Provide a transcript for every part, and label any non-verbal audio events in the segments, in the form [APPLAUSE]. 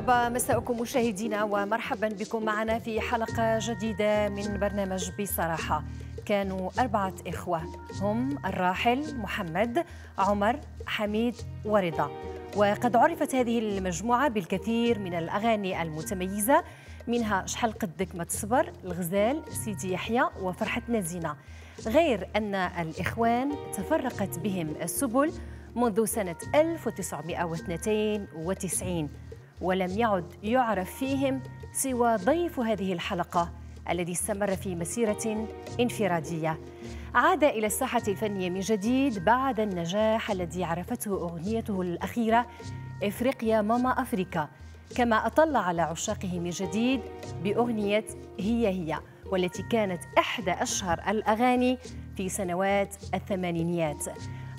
طاب مساءكم مشاهدينا ومرحبا بكم معنا في حلقة جديدة من برنامج بصراحة كانوا أربعة إخوة هم الراحل محمد عمر حميد ورضا وقد عرفت هذه المجموعة بالكثير من الأغاني المتميزة منها شحال قدك ما تصبر الغزال سيدي يحيى وفرحتنا زينة غير أن الإخوان تفرقت بهم السبل منذ سنة 1992 ولم يعد يعرف فيهم سوى ضيف هذه الحلقة الذي استمر في مسيرة انفرادية عاد إلى الساحة الفنية من جديد بعد النجاح الذي عرفته أغنيته الأخيرة إفريقيا ماما أفريكا كما أطل على عشاقه من جديد بأغنية هي هي والتي كانت إحدى أشهر الأغاني في سنوات الثمانينيات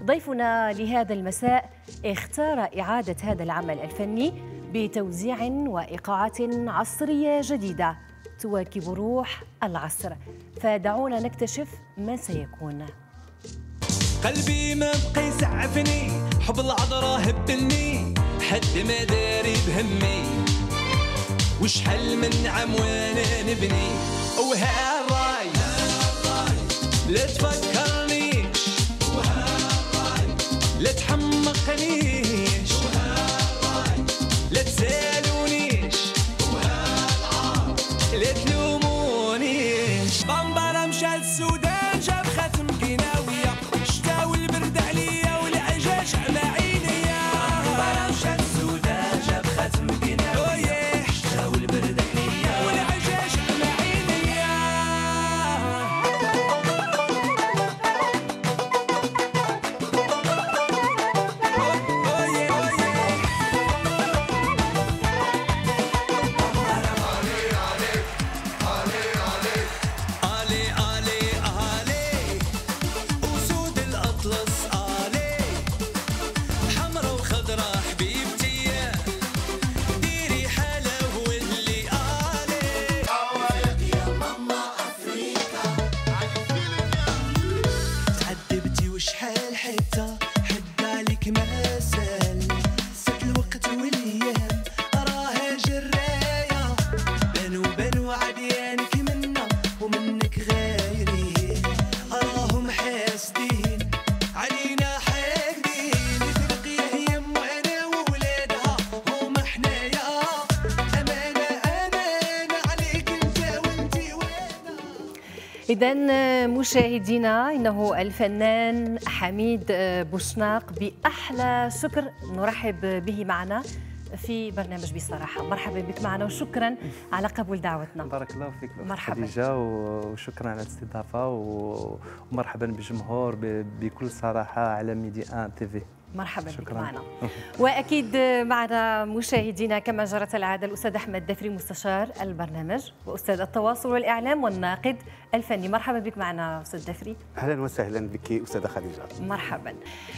ضيفنا لهذا المساء اختار إعادة هذا العمل الفني بتوزيع وايقاعات عصريه جديده تواكب روح العصر فدعونا نكتشف ما سيكون قلبي ما بقى يسعفني حب العذراء هبني حد ما داري بهمي وشحال من عم وانا نبني الراي لا تفكرنيش الراي لا تحمل إذا مشاهدينا إنه الفنان حميد آه، بوشناق بأحلى شكر نرحب به معنا في برنامج بصراحة مرحبا بك معنا وشكرا على قبول دعوتنا بارك الله فيك مرحبا خديجة وشكرا على الاستضافة ومرحبا بالجمهور بكل صراحة على ميدي ان تي في مرحبا شكرا. معنا [LAUGHS] واكيد معنا مشاهدينا كما جرت العاده الاستاذ احمد دفري مستشار البرنامج واستاذ التواصل والاعلام والناقد الفني مرحبا بك معنا استاذ دفري اهلا وسهلا بك استاذه خديجه مرحبا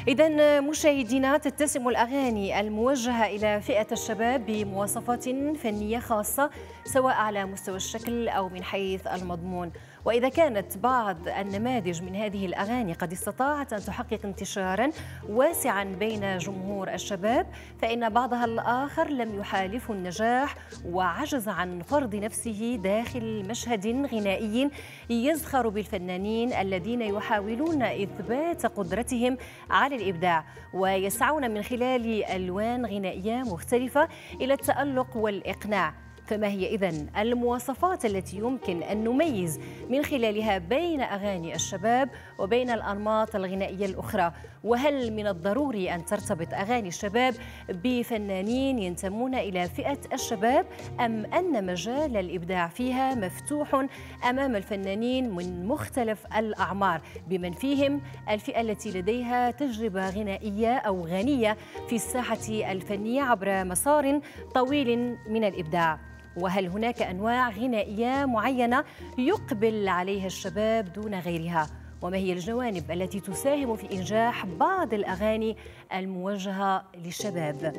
اذا مشاهدينا تتسم الاغاني الموجهه الى فئه الشباب بمواصفات فنيه خاصه سواء على مستوى الشكل او من حيث المضمون وإذا كانت بعض النماذج من هذه الأغاني قد استطاعت أن تحقق انتشارا واسعا بين جمهور الشباب فإن بعضها الآخر لم يحالفه النجاح وعجز عن فرض نفسه داخل مشهد غنائي يزخر بالفنانين الذين يحاولون إثبات قدرتهم على الإبداع ويسعون من خلال ألوان غنائية مختلفة إلى التألق والإقناع فما هي إذا المواصفات التي يمكن أن نميز من خلالها بين أغاني الشباب وبين الأنماط الغنائية الأخرى وهل من الضروري أن ترتبط أغاني الشباب بفنانين ينتمون إلى فئة الشباب أم أن مجال الإبداع فيها مفتوح أمام الفنانين من مختلف الأعمار بمن فيهم الفئة التي لديها تجربة غنائية أو غنية في الساحة الفنية عبر مسار طويل من الإبداع وهل هناك أنواع غنائية معينة يقبل عليها الشباب دون غيرها؟ وما هي الجوانب التي تساهم في إنجاح بعض الأغاني الموجهة للشباب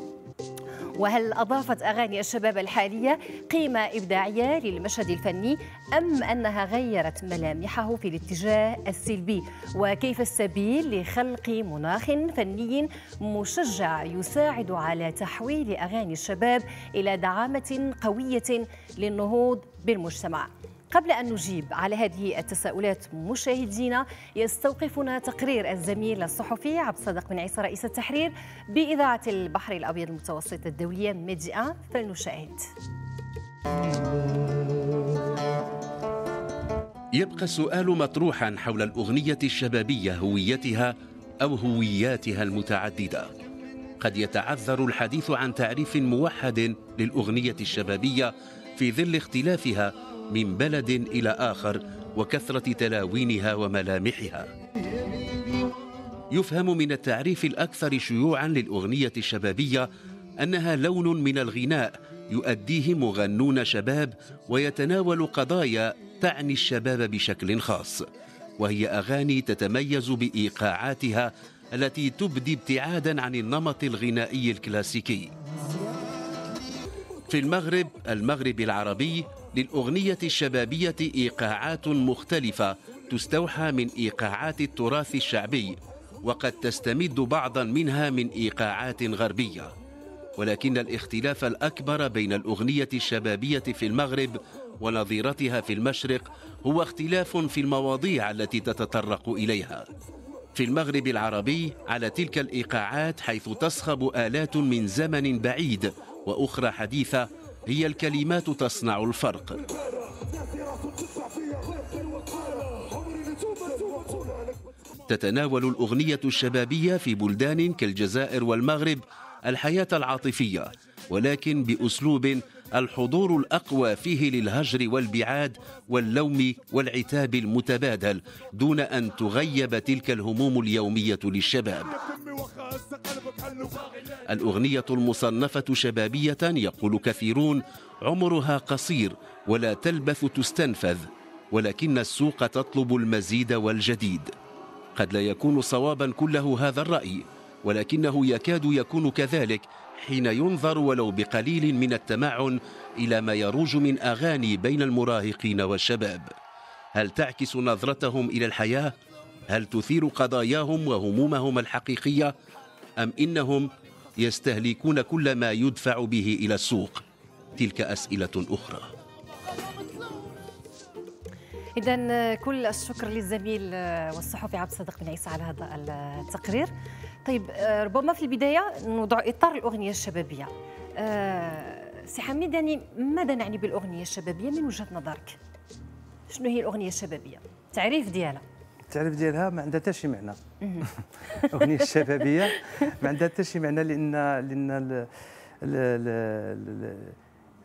وهل أضافت أغاني الشباب الحالية قيمة إبداعية للمشهد الفني أم أنها غيرت ملامحه في الاتجاه السلبي وكيف السبيل لخلق مناخ فني مشجع يساعد على تحويل أغاني الشباب إلى دعامة قوية للنهوض بالمجتمع قبل أن نجيب على هذه التساؤلات مشاهدينا يستوقفنا تقرير الزميل الصحفي عبد الصادق بن عيسى رئيس التحرير بإذاعة البحر الأبيض المتوسط الدولية ميديا فلنشاهد يبقى السؤال مطروحا حول الأغنية الشبابية هويتها أو هوياتها المتعددة قد يتعذر الحديث عن تعريف موحد للأغنية الشبابية في ظل اختلافها من بلد إلى آخر وكثرة تلاوينها وملامحها يفهم من التعريف الأكثر شيوعا للأغنية الشبابية أنها لون من الغناء يؤديه مغنون شباب ويتناول قضايا تعني الشباب بشكل خاص وهي أغاني تتميز بإيقاعاتها التي تبدي ابتعادا عن النمط الغنائي الكلاسيكي في المغرب المغرب العربي للأغنية الشبابية إيقاعات مختلفة تستوحى من إيقاعات التراث الشعبي وقد تستمد بعضا منها من إيقاعات غربية ولكن الاختلاف الأكبر بين الأغنية الشبابية في المغرب ونظيرتها في المشرق هو اختلاف في المواضيع التي تتطرق إليها في المغرب العربي على تلك الإيقاعات حيث تصخب آلات من زمن بعيد وأخرى حديثة هي الكلمات تصنع الفرق تتناول الأغنية الشبابية في بلدان كالجزائر والمغرب الحياة العاطفية ولكن بأسلوب الحضور الأقوى فيه للهجر والبعاد واللوم والعتاب المتبادل دون أن تغيب تلك الهموم اليومية للشباب الأغنية المصنفة شبابية يقول كثيرون عمرها قصير ولا تلبث تستنفذ ولكن السوق تطلب المزيد والجديد قد لا يكون صوابا كله هذا الرأي ولكنه يكاد يكون كذلك حين ينظر ولو بقليل من التمعن إلى ما يروج من أغاني بين المراهقين والشباب هل تعكس نظرتهم إلى الحياة؟ هل تثير قضاياهم وهمومهم الحقيقية؟ أم إنهم يستهلكون كل ما يدفع به إلى السوق؟ تلك أسئلة أخرى إذا كل الشكر للزميل والصحفي عبد الصادق بن عيسى على هذا التقرير طيب آه، ربما في البدايه نوضع اطار الاغنيه الشبابيه آه، سي حميد يعني ماذا نعني بالاغنيه الشبابيه من وجهه نظرك شنو هي الاغنيه الشبابيه تعريف ديالها التعريف ديالها ما عندها حتى شي معنى الاغنيه [LAUGHS] الشبابيه ما عندها حتى شي معنى لان لان الـ الـ الـ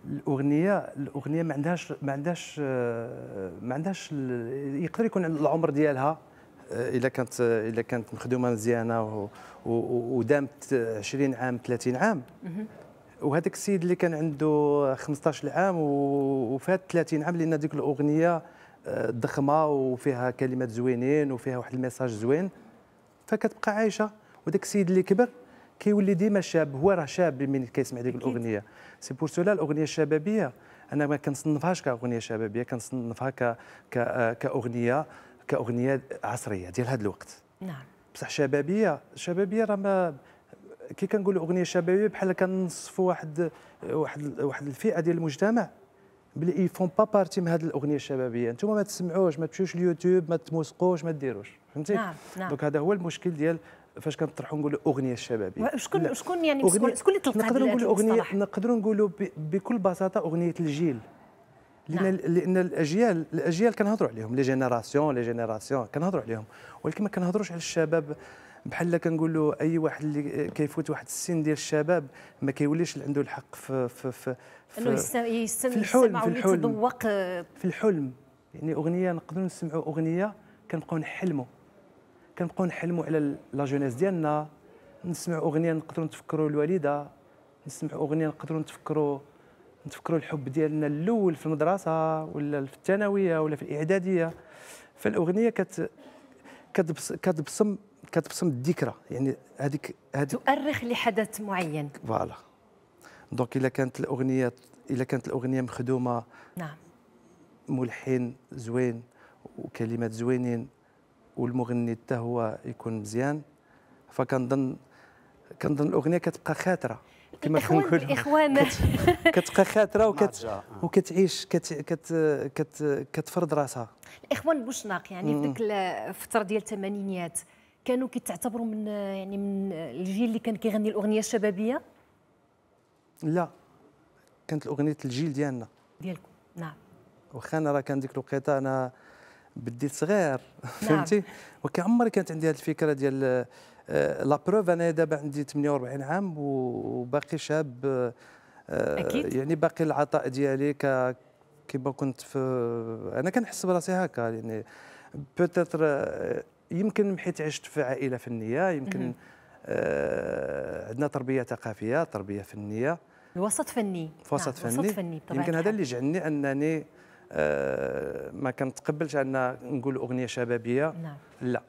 الاغنيه الاغنيه ما عندهاش ما عندهاش ما عندهاش يقدر يكون العمر ديالها آه، الا كانت آه، الا كانت مخدومه مزيانه ودامت 20 عام 30 عام وهذاك السيد اللي كان عنده 15 عام وفات 30 عام لان ديك الاغنيه آه، ضخمه وفيها كلمات زوينين وفيها واحد الميساج زوين فكتبقى عايشه وداك السيد اللي كبر كيولي ديما شاب هو راه شاب من كيسمع ديك الاغنيه سي بور سولا الاغنيه الشبابيه انا ما كنصنفهاش كاغنيه شبابيه كنصنفها ك... كاغنيه كاغنيه عصريه ديال هذا الوقت نعم بصح شبابيه شبابيه راه ما كي كنقولوا اغنيه شبابيه بحال كنصفوا واحد واحد واحد الفئه ديال المجتمع بلي اي فون با بارتي من هذه الاغنيه الشبابيه انتم ما تسمعوش ما تمشيوش اليوتيوب ما تموسقوش ما ديروش فهمتي نعم نعم دونك هذا هو المشكل ديال فاش كنطرحوا نقولوا اغنيه شبابيه شكون شكون يعني شكون اللي تلقى نقدروا نقولوا اغنيه نقدروا نقولوا بكل بساطه اغنيه الجيل لان نعم. لان الاجيال الاجيال كنهضروا عليهم لي جينيراسيون لي جينيراسيون كنهضروا عليهم ولكن ما كنهضروش على الشباب بحال كنقول له اي واحد اللي كيفوت واحد السن ديال الشباب ما كيوليش عنده الحق في في في انه يستمع في الحلم في الحلم في الحلم يعني اغنيه نقدروا نسمعوا اغنيه كنبقاو نحلموا كنبقاو نحلموا على لا جونيس ديالنا نسمعوا اغنيه نقدروا نتفكروا الوالده نسمعوا اغنيه نقدروا نتفكروا نتفكروا الحب ديالنا الاول في المدرسه ولا في الثانويه ولا في الاعداديه فالاغنيه كت كتبصم كتبصم الذكرى يعني هذيك هذيك تؤرخ لحدث معين فوالا دونك الا كانت الاغنيه الا كانت الاغنيه مخدومه نعم ملحن زوين وكلمات زوينين والمغني حتى هو يكون مزيان فكنظن كنظن الاغنيه كتبقى خاطره كما كنقولوا اخوان كتبقى خاطره وكت وكتعيش كت كت كت كتفرض راسها الاخوان بوشناق يعني في ديك الفتره ديال الثمانينيات كانوا كيتعتبروا من يعني من الجيل اللي كان كيغني الاغنيه الشبابيه لا كانت الاغنيه الجيل ديالنا ديالكم نعم واخا انا راه كان ديك الوقيته انا بديت صغير نعم. فهمتي وكعمري عمري كانت عندي هذه الفكره ديال لا بروف انا دابا عندي 48 عام وباقي شاب آه، اكيد يعني باقي العطاء ديالي ك كيما كنت في انا كنحس براسي هكا يعني بوتيتر آه، يمكن حيت عشت في عائله فنيه يمكن آه عندنا تربيه ثقافيه تربيه فنيه الوسط فني في نعم. فني, فني يمكن هذا اللي جعلني انني آه، ما كنتقبلش ان نقول اغنيه شبابيه نعم لا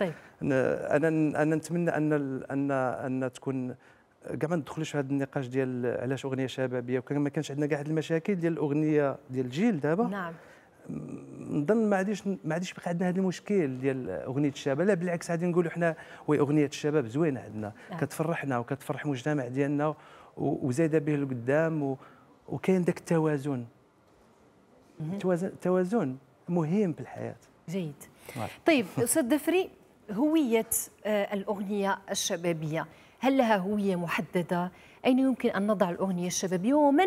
طيب آه، انا انا نتمنى ان ان ان تكون كاع ما ندخلوش في هذا النقاش ديال علاش اغنيه شبابيه وكان ما كانش عندنا كاع هاد المشاكل ديال الاغنيه ديال الجيل دابا نعم نظن ما عادش ما عادش بقى عندنا هذا المشكل ديال اغنيه الشباب لا بالعكس غادي نقولوا حنا وي اغنيه الشباب زوينه عندنا نعم. كتفرحنا وكتفرح المجتمع ديالنا وزايده به القدام وكاين ذاك التوازن توازن مهم في الحياه جيد طيب استاذ دفري هويه آه، الاغنيه الشبابيه هل لها هويه محدده اين يمكن ان نضع الاغنيه الشبابيه ومن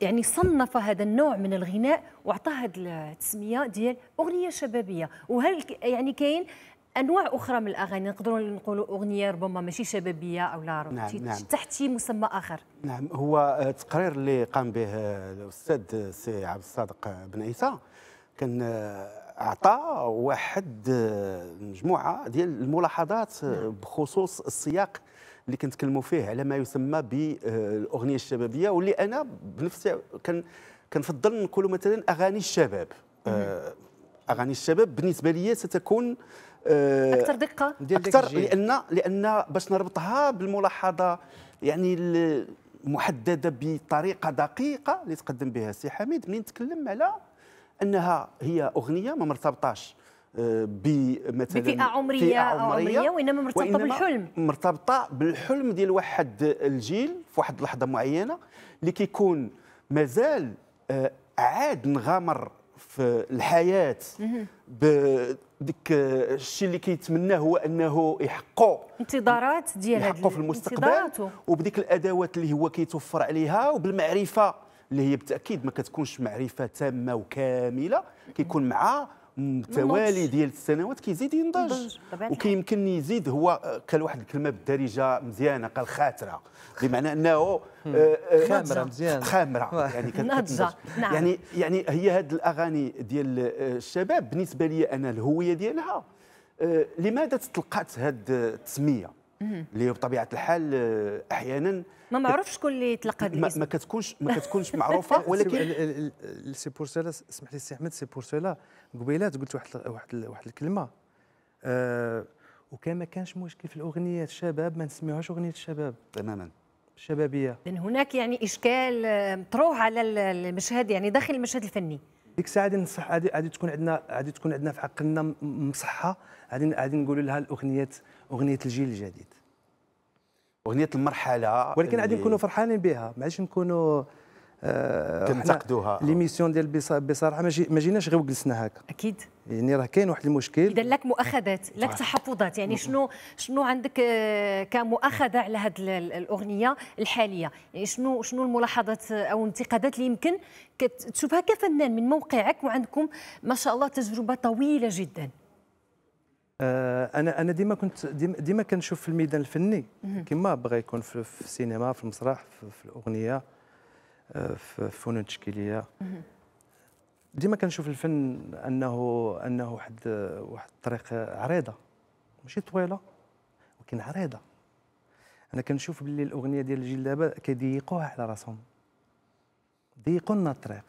يعني صنف هذا النوع من الغناء واعطاه هذه التسميه ديال اغنيه شبابيه وهل يعني كاين انواع اخرى من الاغاني نقدروا نقولوا اغنيه ربما ماشي شبابيه او لا نعم نعم. تحتي مسمى اخر نعم هو التقرير آه، اللي قام به آه، الاستاذ آه، سي عبد الصادق بن عيسى كان اعطى واحد مجموعه ديال الملاحظات نعم. بخصوص السياق اللي كنتكلموا فيه على ما يسمى بالاغنيه الشبابيه واللي انا بنفسي كان كنفضل نقولوا مثلا اغاني الشباب اغاني الشباب بالنسبه لي ستكون آه، اكثر دقه اكثر لان لان باش نربطها بالملاحظه يعني محدده بطريقه دقيقه اللي تقدم بها سي حميد منين تكلم على انها هي اغنيه ما مرتبطاش آه، بمثلا بفئه عمريه فئة عمريه, عمرية وانما مرتبطه وإنما بالحلم مرتبطه بالحلم ديال واحد الجيل في واحد اللحظه معينه اللي كيكون مازال آه، عاد نغامر في الحياه بديك الشيء اللي كيتمناه هو انه يحققوا انتظارات ديال يحققوا في المستقبل وبديك الادوات اللي هو كيتوفر عليها وبالمعرفه اللي هي بالتاكيد ما كتكونش معرفه تامه وكامله كيكون مع التوالي ديال السنوات كيزيد ينضج وكيمكن يزيد هو آه، قال واحد الكلمه بالدارجه مزيانه قال خاتره بمعنى انه آه، آه، خامره مزيانه خامره [LAUGHS] يعني ناضجه نعم. يعني يعني هي هذه الاغاني ديال الشباب بالنسبه لي انا الهويه ديالها لماذا تلقات هذه التسميه اللي بطبيعه الحال احيانا ما معروفش شكون اللي تلقى هذا الاسم ما كتكونش ما كتكونش معروفه [LAUGHS] ولكن سي بور سيلا اسمح لي سي احمد سي بور سيلا قبيلات قلت واحد واحد واحد الكلمه أه وكان ما كانش مشكل في الاغنيه الشباب ما نسميوهاش اغنيه الشباب تماما الشبابيه لان هناك يعني اشكال آه، مطروح على المشهد يعني داخل المشهد الفني ديك الساعه غادي نصح غادي تكون عندنا غادي تكون عندنا في حقنا مصحه غادي غادي نقولوا لها الاغنيات اغنيه الجيل الجديد اغنيه المرحله ولكن غادي نكونوا فرحانين بها ما عادش نكونوا آه، تنتقدوها ليميسيون ديال بصراحه ما جيناش غير وجلسنا هكا اكيد يعني راه كاين واحد المشكل اذا لك مؤاخذات لك تحفظات يعني شنو شنو عندك آه، كمؤاخذه على هذه الاغنيه الحاليه يعني شنو شنو الملاحظات او الانتقادات اللي يمكن تشوفها كفنان من موقعك وعندكم ما شاء الله تجربه طويله جدا آه، انا انا ديما كنت ديما كنشوف في الميدان الفني كما بغى يكون في السينما في المسرح في الاغنيه في الفنون التشكيليه ديما كنشوف الفن انه انه واحد واحد الطريق عريضه ماشي طويله ولكن عريضه انا كنشوف باللي الاغنيه ديال الجيل دابا كيضيقوها على راسهم ضيقوا لنا الطريق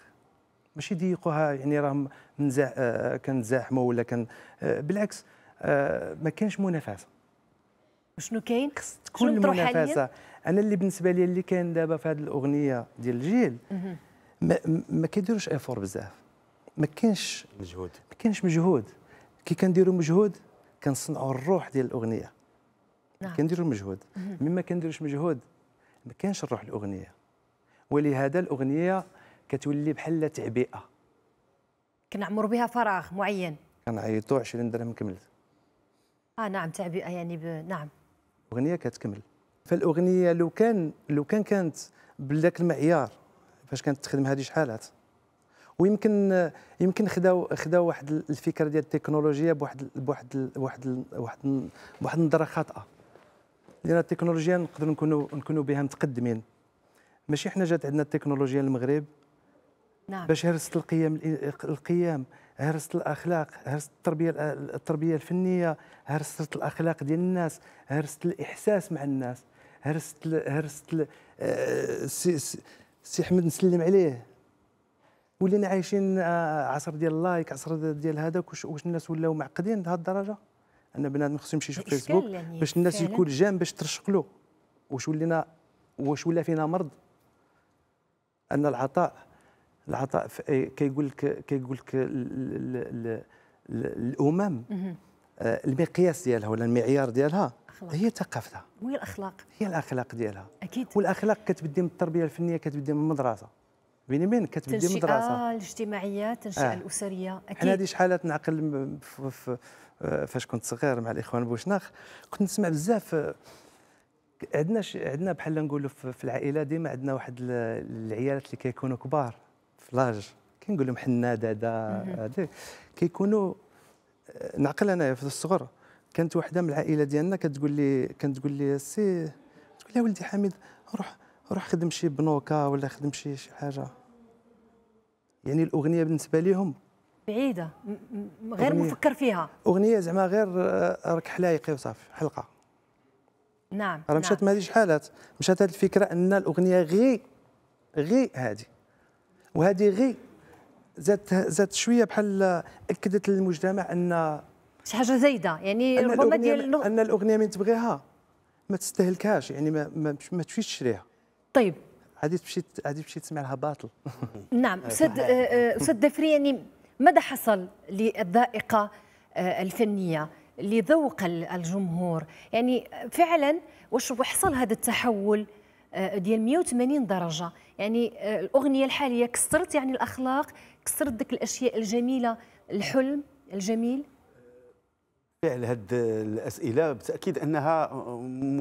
ماشي ضيقوها يعني راهم آه، كنتزاحموا كنزاحموا ولا كان آه، بالعكس آه، ما كانش منافسه شنو كاين خص تكون المنافسه انا اللي بالنسبه لي اللي كاين دابا في هذه الاغنيه ديال الجيل ما, ما كيديروش افور بزاف ما كاينش مجهود ما كاينش مجهود كي كنديروا مجهود كنصنعوا الروح ديال الاغنيه نعم. كنديروا مجهود مما ما كنديروش مجهود ما كاينش الروح الاغنيه ولهذا الاغنيه كتولي بحال تعبئه كنعمر بها فراغ معين كنعيطوا 20 درهم كملت اه نعم تعبئه يعني ب... نعم الاغنيه كتكمل فالاغنيه لو كان لو كان كانت بذاك المعيار فاش كانت تخدم هذه شحالات ويمكن يمكن خداو خداو واحد الفكره ديال التكنولوجيا بواحد بواحد بواحد بواحد بواحد النظره خاطئه لان التكنولوجيا نقدروا نكونوا نكونوا بها متقدمين ماشي حنا جات عندنا التكنولوجيا المغرب نعم باش هرست القيم القيام هرست الاخلاق هرست التربيه التربيه الفنيه هرست الاخلاق ديال الناس هرست الاحساس مع الناس هرست هرست ال آه، سي احمد نسلم عليه ولينا عايشين آه، عصر ديال اللايك عصر ديال هذاك واش, الناس ولاو معقدين لهذه الدرجه ان بنادم خصو يمشي يشوف فيسبوك يعني باش الناس يكون جام باش ترشق له واش ولينا واش ولا فينا مرض ان العطاء العطاء كيقول لك كيقول لك الامم آه، المقياس ديالها ولا المعيار ديالها أخلاق. هي ثقافتها وهي الاخلاق هي الاخلاق ديالها اكيد والاخلاق كتبدي من التربيه الفنيه كتبدي من المدرسه بيني بين كتبدي من المدرسه الاجتماعيه التنشئه آه. الاسريه اكيد انا هذه شحال نعقل آه، فاش كنت صغير مع الاخوان بوشناخ كنت نسمع بزاف آه، عندنا عندنا بحال نقولوا في العائله ديما عندنا واحد العيالات اللي كيكونوا كبار فلاج كنقول لهم حنا دادا هذيك كيكونوا آه، نعقل انايا في الصغر كانت وحده من العائله ديالنا كتقول لي كانت تقول لي سي تقول لي ولدي حميد روح روح خدم شي بنوكه ولا خدم شي شي حاجه يعني الاغنيه بالنسبه لهم بعيده غير أغنية. مفكر فيها اغنيه زعما غير آه، راك حلايقي وصافي حلقه نعم راه مشات نعم. ما هذه شحالات مشات هذه الفكره ان الاغنيه غي غي هذه وهذه غي زادت زادت شويه بحال اكدت للمجتمع ان شي حاجه زايده يعني أن ربما ديال ان الاغنيه من تبغيها ما تستهلكهاش يعني ما ما, ما تمشيش تشريها طيب غادي تمشي غادي تمشي تسمع لها باطل [LAUGHS] نعم آه، استاذ آه، آه، استاذ دفري يعني ماذا حصل للذائقه الفنيه لذوق الجمهور يعني فعلا واش حصل هذا التحول آه، ديال 180 درجه يعني آه، الاغنيه الحاليه كسرت يعني الاخلاق كسرت ديك الاشياء الجميله الحلم الجميل فعل هذه الاسئله بالتاكيد انها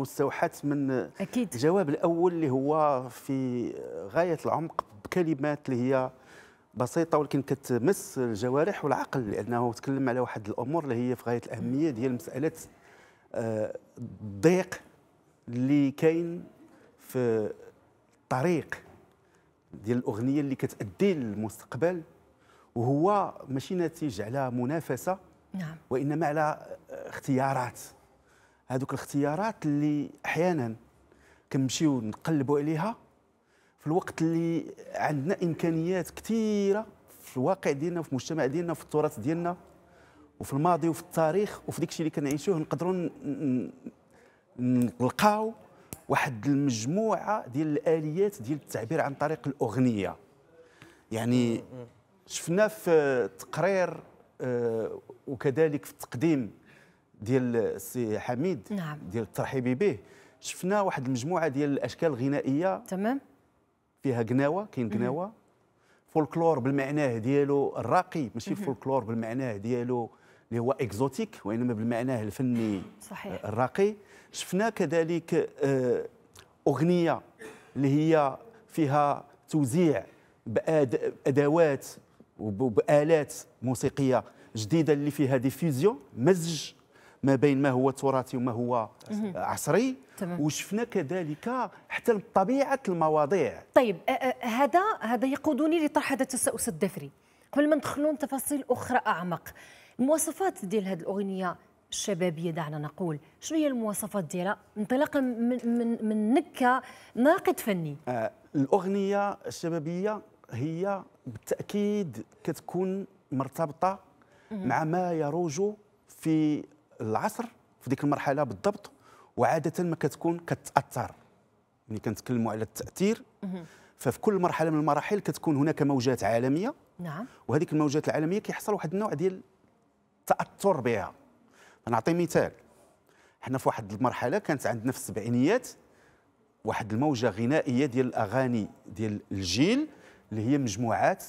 مستوحاه من أكيد. الجواب الاول اللي هو في غايه العمق بكلمات اللي هي بسيطه ولكن كتمس الجوارح والعقل لانه تكلم على واحد الامور اللي هي في غايه الاهميه ديال مساله آه، الضيق اللي كاين في الطريق ديال الاغنيه اللي كتادي للمستقبل وهو ماشي ناتج على منافسه نعم وانما على اختيارات هذوك الاختيارات اللي احيانا كنمشيو نقلبوا عليها في الوقت اللي عندنا امكانيات كثيره في الواقع ديالنا وفي المجتمع ديالنا وفي التراث ديالنا وفي الماضي وفي التاريخ وفي داكشي اللي كنعيشوه نقدروا نلقاو واحد المجموعه ديال الاليات ديال التعبير عن طريق الاغنيه يعني شفنا في التقرير آه، وكذلك في التقديم ديال السي حميد نعم. ديال الترحيبي به شفنا واحد المجموعه ديال الاشكال الغنائيه تمام فيها قناوه كاين قناوه فولكلور بالمعناه ديالو الراقي ماشي فولكلور بالمعناه ديالو اللي هو اكزوتيك وانما بالمعناه الفني صحيح. الراقي شفنا كذلك آه، اغنيه اللي هي فيها توزيع بادوات وبالات موسيقيه جديده اللي فيها ديفيزيون مزج ما بين ما هو تراثي وما هو عصري تمام. وشفنا كذلك حتى طبيعه المواضيع طيب آه، آه، هذا هذا يقودني لطرح هذا التساؤل الدفري قبل ما ندخلوا لتفاصيل اخرى اعمق المواصفات ديال هذه الاغنيه الشبابيه دعنا نقول شنو هي المواصفات ديالها انطلاقا من من من نكه ناقد فني آه الاغنيه الشبابيه هي بالتاكيد كتكون مرتبطه مم. مع ما يروج في العصر في ديك المرحله بالضبط وعاده ما كتكون كتاثر يعني كنتكلموا على التاثير ففي كل مرحله من المراحل كتكون هناك موجات عالميه نعم وهذيك الموجات العالميه كيحصل واحد النوع ديال التاثر بها نعطي مثال حنا في واحد المرحله كانت عندنا في السبعينيات واحد الموجه غنائيه ديال الاغاني ديال الجيل اللي هي مجموعات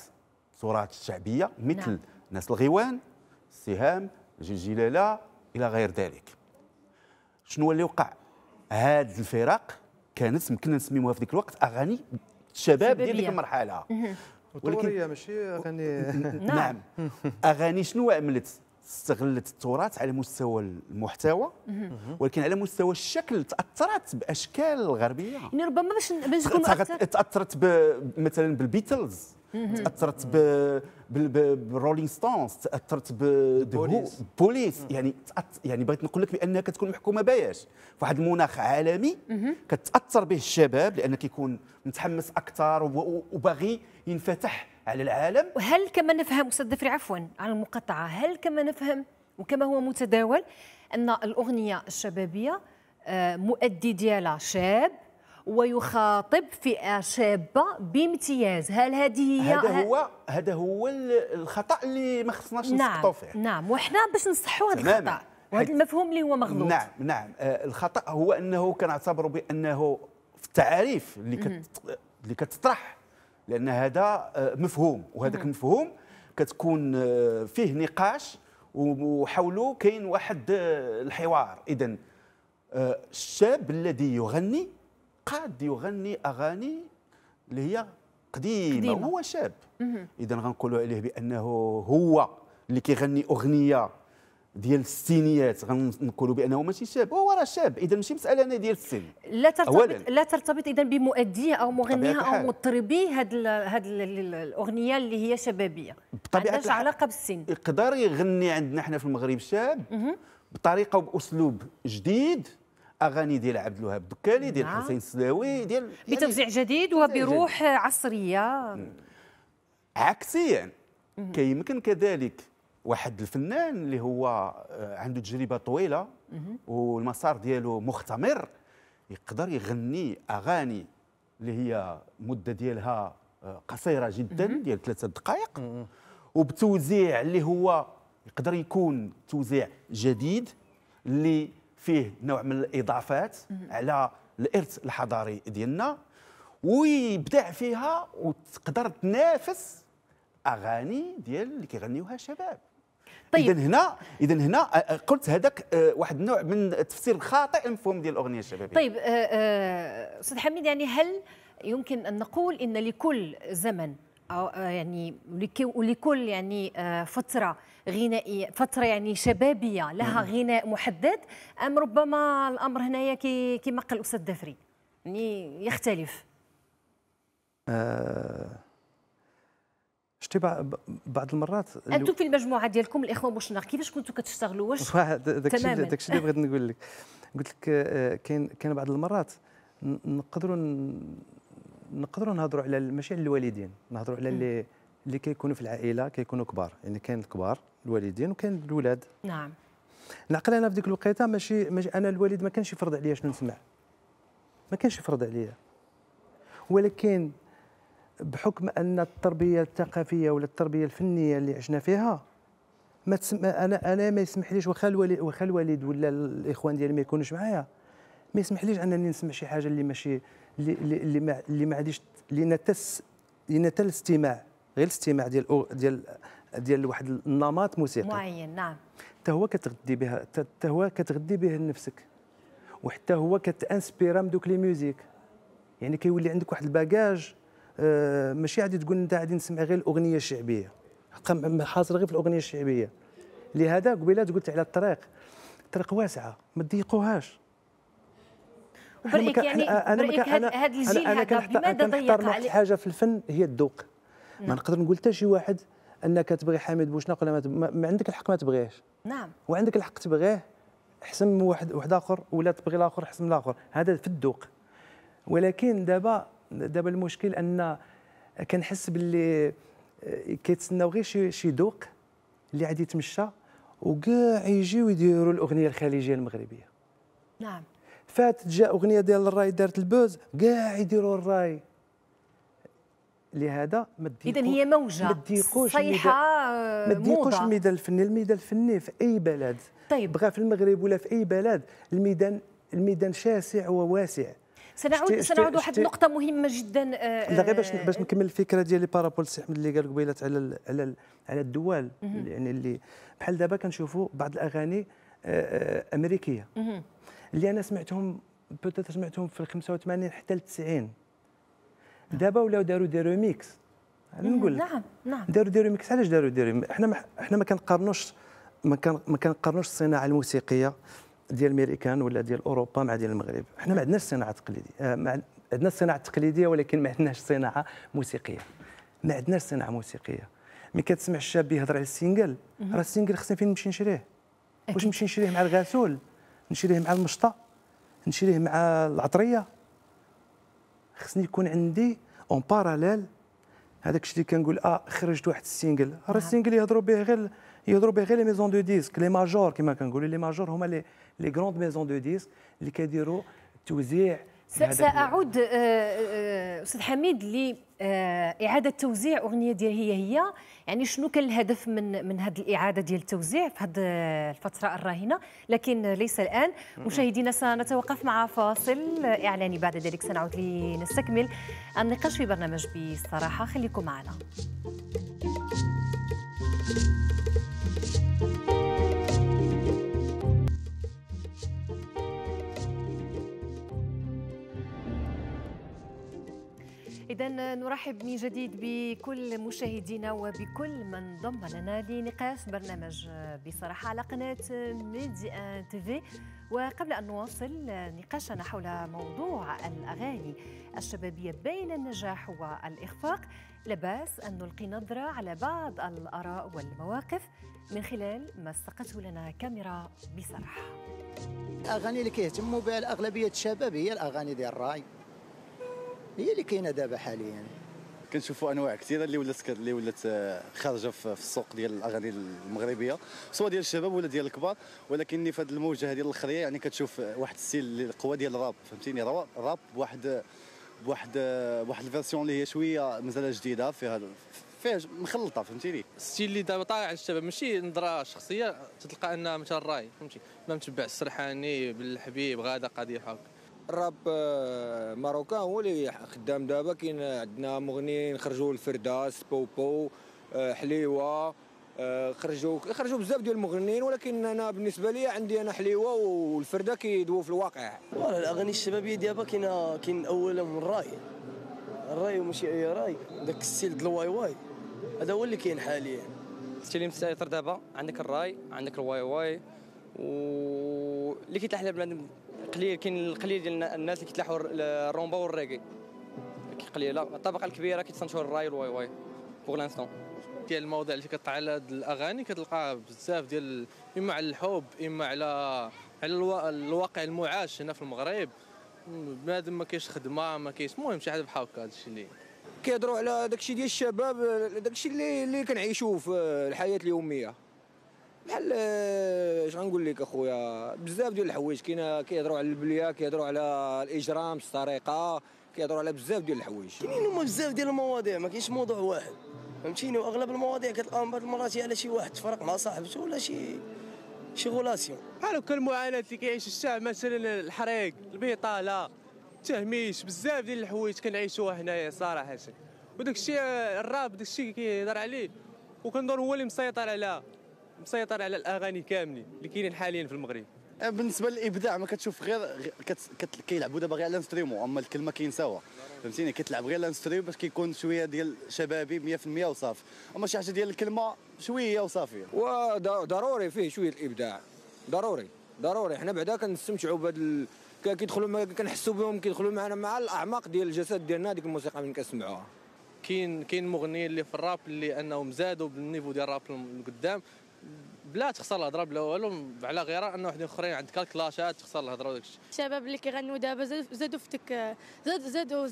التراث الشعبيه مثل نعم. ناس الغيوان السهام جلالة الى غير ذلك شنو اللي وقع هذه الفرق كانت يمكن نسميوها في ذلك الوقت اغاني الشباب ديال ديك المرحله ولكن ماشي اغاني نعم, [LAUGHS] نعم. اغاني شنو عملت استغلت التراث على مستوى المحتوى ولكن على مستوى الشكل تاثرت باشكال غربيه يعني ربما باش نكون تاثرت مثلا بالبيتلز تاثرت بالرولينغ ستونز تاثرت بالبوليس يعني يعني بغيت نقول لك بانها كتكون محكومه باياش واحد المناخ عالمي كتاثر به الشباب لان كيكون متحمس اكثر وباغي ينفتح على العالم وهل كما نفهم استاذ دفري عفوا على المقاطعه هل كما نفهم وكما هو متداول ان الاغنيه الشبابيه آه، مؤدي ديالها شاب ويخاطب فئه شابه بامتياز هل هذه هي هذا هو هذا هو الخطا اللي ما خصناش نعم نسقطوا فيه نعم وحنا باش نصحوا هذا الخطا وهذا المفهوم اللي هو مغلوط نعم نعم آه، الخطا هو انه كنعتبروا بانه في التعاريف اللي كت اللي كتطرح لان هذا آه، مفهوم وهذاك المفهوم كتكون آه، فيه نقاش وحوله كاين واحد آه، الحوار اذا الشاب الذي يغني قاد يغني اغاني اللي هي قديمه, قديمة. هو شاب اذا غنقولوا عليه بانه هو اللي كيغني اغنيه ديال الستينيات غنقولوا بانه ماشي شاب هو راه شاب اذا ماشي مساله انا ديال السن لا ترتبط لا ترتبط اذا بمؤديه او مغنيه او مطربي هاد هذه هاد الاغنيه اللي هي شبابيه بطبيعه عندهاش علاقه بالسن يقدر يغني عندنا حنا في المغرب شاب بطريقه وباسلوب جديد اغاني ديال عبد الوهاب الدكالي ديال نعم. حسين السلاوي ديال يعني بتوزيع جديد وبروح جديد. عصريه عكسيا يعني. كيمكن كذلك واحد الفنان اللي هو آه، عنده تجربه طويله والمسار ديالو مختمر يقدر يغني اغاني اللي هي مده ديالها آه، قصيره جدا ديال ثلاثه دقائق وبتوزيع اللي هو يقدر يكون توزيع جديد اللي فيه نوع من الاضافات على الارث الحضاري ديالنا ويبدع فيها وتقدر تنافس اغاني ديال اللي كيغنيوها الشباب طيب اذا هنا اذا هنا قلت هذاك واحد النوع من التفسير الخاطئ المفهوم ديال الاغنيه الشبابيه طيب استاذ حميد يعني هل يمكن ان نقول ان لكل زمن أو يعني ولكل يعني فتره غنائيه فتره يعني شبابيه لها نعم. غناء محدد ام ربما الامر هنايا كما قال الاستاذ دافري يعني يختلف آه شتي بعض المرات انتم في المجموعه ديالكم الاخوه مشناق كيفاش كنتوا كتشتغلوا واش داكشي داكشي اللي بغيت نقول لك قلت لك آه، كاين كاين بعض المرات نقدروا نقدروا نهضروا على ماشي على الوالدين نهضروا على اللي اللي كيكونوا في العائله كيكونوا كبار يعني كاين الكبار الوالدين وكاين الاولاد نعم العقل انا في ديك الوقيته ماشي, ماشي انا الوالد ما كانش يفرض عليا شنو نسمع ما كانش يفرض عليا ولكن بحكم ان التربيه الثقافيه ولا التربيه الفنيه اللي عشنا فيها ما تسم... انا انا ما يسمحليش واخا الوالد واخا الوالد ولا الاخوان ديالي ما يكونوش معايا ما يسمحليش انني نسمع شي حاجه اللي ماشي اللي اللي ما اللي ما عنديش لان تس لان حتى الاستماع غير الاستماع ديال ديال ديال واحد النمط موسيقي معين نعم حتى هو كتغذي بها حتى هو كتغذي به نفسك وحتى هو كتانسبيرا من دوك لي ميوزيك يعني كيولي عندك واحد الباجاج آه، ماشي غادي تقول انت غادي نسمع غير الاغنيه الشعبيه حاصر غير في الاغنيه الشعبيه لهذا قبيله قلت على الطريق طريق واسعه ما تضيقوهاش برأيك يعني برأيك هذا الجيل هذا بماذا ضيق عليه؟ حاجه في الفن هي الذوق نعم. ما نقدر نقول حتى شي واحد انك تبغي حميد بوشناق ولا ما, تب... ما عندك الحق ما تبغيهش نعم وعندك الحق تبغيه احسن من واحد واحد اخر ولا تبغي الاخر احسن من الاخر هذا في الذوق ولكن دابا دابا المشكل ان كنحس باللي آه، كيتسناو غير شي شي ذوق اللي غادي يتمشى وكاع يجيو يديروا الاغنيه الخليجيه المغربيه نعم فات جاء اغنيه ديال الراي دارت البوز كاع يديروا الراي لهذا ما اذا هي موجه ما تضيقوش آه، ما تضيقوش الميدان الفني الميدان الفني في اي بلد طيب بغا في المغرب ولا في اي بلد الميدان الميدان شاسع وواسع سنعود شتي سنعود واحد النقطه مهمه جدا آه، لا غير باش آه، باش آه. نكمل الفكره ديالي بارابول السي احمد اللي قال قبيلات على الـ على الـ على الدول يعني اللي بحال دابا كنشوفوا بعض الاغاني امريكيه اللي انا سمعتهم بوتيت سمعتهم في 85 حتى ل 90 دابا ولاو داروا دي ريميكس نقول نعم نعم داروا دي ريميكس علاش داروا دي ريميكس حنا ما حنا ما كنقارنوش ما كنقارنوش الصناعه الموسيقيه ديال الميريكان ولا ديال اوروبا مع ديال المغرب حنا ما عندناش صناعه تقليديه آه، عندنا الصناعه التقليديه ولكن ما عندناش صناعه موسيقيه ما عندناش صناعه موسيقيه ملي كتسمع الشاب يهضر على السينجل راه السينجل خصني فين نمشي نشريه واش نمشي نشريه مع الغاسول نشريه مع المشطه نشريه مع العطريه خصني يكون عندي اون باراليل هذاك الشيء اللي كنقول اه خرجت واحد السينجل راه نعم. السينجل يهضروا به غير يهضروا به غير لي ميزون دو ديسك لي ماجور كما كنقولوا لي ماجور هما لي لي كروند ميزون دو ديسك اللي كيديروا توزيع ساعود آه، آه، آه، استاذ حميد لاعاده توزيع اغنيه ديال هي هي يعني شنو كان الهدف من من هذه الاعاده ديال التوزيع في هذه الفتره الراهنه لكن ليس الان مشاهدينا سنتوقف مع فاصل اعلاني بعد ذلك سنعود لنستكمل النقاش في برنامج بصراحه خليكم معنا إذا نرحب من جديد بكل مشاهدينا وبكل من ضم لنا لنقاش برنامج بصراحة على قناة ميدي ان تيفي وقبل أن نواصل نقاشنا حول موضوع الأغاني الشبابية بين النجاح والإخفاق لباس أن نلقي نظرة على بعض الآراء والمواقف من خلال ما سقته لنا كاميرا بصراحة الأغاني اللي كيهتموا بها الأغلبية الشباب هي الأغاني ديال الراي هي اللي كاينه دابا حاليا كنشوفوا انواع كثيره اللي ولات اللي ولات آه، خارجه في السوق ديال الاغاني المغربيه سواء ديال الشباب ولا ديال الكبار ولكن في هذه الموجه ديال الاخريه يعني كتشوف واحد السيل القوه ديال الراب فهمتيني راب بواحد بواحد آه، بواحد الفيرسيون اللي هي شويه مازال جديده فيها فيها مخلطه فهمتيني السيل اللي دابا طالع على الشباب ماشي نظره شخصيه تتلقى انها مثلا الراي فهمتي ما متبع السرحاني بالحبيب غاده قضيه هكا الراب آه، ماروكان هو اللي خدام دابا كاين عندنا مغنيين خرجوا الفرداس بوبو آه، حليوه آه، خرجوا خرجوا بزاف ديال المغنيين ولكن انا بالنسبه لي عندي انا حليوه والفرده كيدوا في الواقع الاغاني الشبابيه دابا كاين كاين اولا من الراي الراي ماشي اي راي داك السيل ديال الواي واي هذا هو اللي كاين حاليا انت اللي مسيطر دابا عندك الراي عندك الواي واي و اللي كيتلاح بنادم قليل كاين القليل ديال الناس اللي كيتلاحوا الرومبا والريغي قليله الطبقه الكبيره كيتسنتوا الراي والواي واي بوغ لانستون ديال المواضيع اللي كطلع على هاد الاغاني كتلقاها بزاف ديال اما على الحب اما على على الواقع المعاش هنا في المغرب بنادم ما كاينش خدمه ما كاينش المهم شي حاجه بحال هكا هادشي اللي كيهضروا على داكشي ديال الشباب داكشي اللي اللي كنعيشوه في الحياه اليوميه بحال آه، اش غنقول لك اخويا بزاف ديال الحوايج كاين كيهضروا على البليه كيهضروا على الاجرام السرقه كيهضروا على بزاف ديال الحوايج كاينين هما بزاف ديال المواضيع ما كاينش موضوع واحد فهمتيني واغلب المواضيع كتلقاهم بعض المرات على شي واحد تفرق مع صاحبته ولا شي شي غولاسيون بحال هكا المعاناه اللي كيعيش الشعب مثلا الحريق البطاله التهميش بزاف ديال الحوايج كنعيشوها هنايا صراحه وداك الشيء الراب داك الشيء كيهضر عليه وكنظن هو اللي مسيطر على مسيطر على الاغاني كاملين اللي كاينين حاليا في المغرب أه، بالنسبه للابداع ما كتشوف غير كيلعبوا دابا غير على الانستريمو اما الكلمه كينساوها فهمتيني كتلعب غير الانستريمو باش كيكون شويه ديال شبابي 100% وصافي اما شي حاجه ديال الكلمه شويه وصافي وضروري فيه شويه الابداع ضروري ضروري حنا بعدا كنستمتعوا بهذا كيدخلوا كنحسوا بهم كيدخلوا معنا مع الاعماق ديال الجسد ديالنا هذيك الموسيقى من كنسمعوها كاين كاين مغنيين اللي في الراب اللي انهم زادوا بالنيفو ديال الراب القدام بلا تخسر الهضره بلا والو على غير ان واحد اخرين عندك الكلاشات تخسر الهضره وداك الشيء الشباب اللي كيغنوا دابا زادوا في ديك زادوا زادوا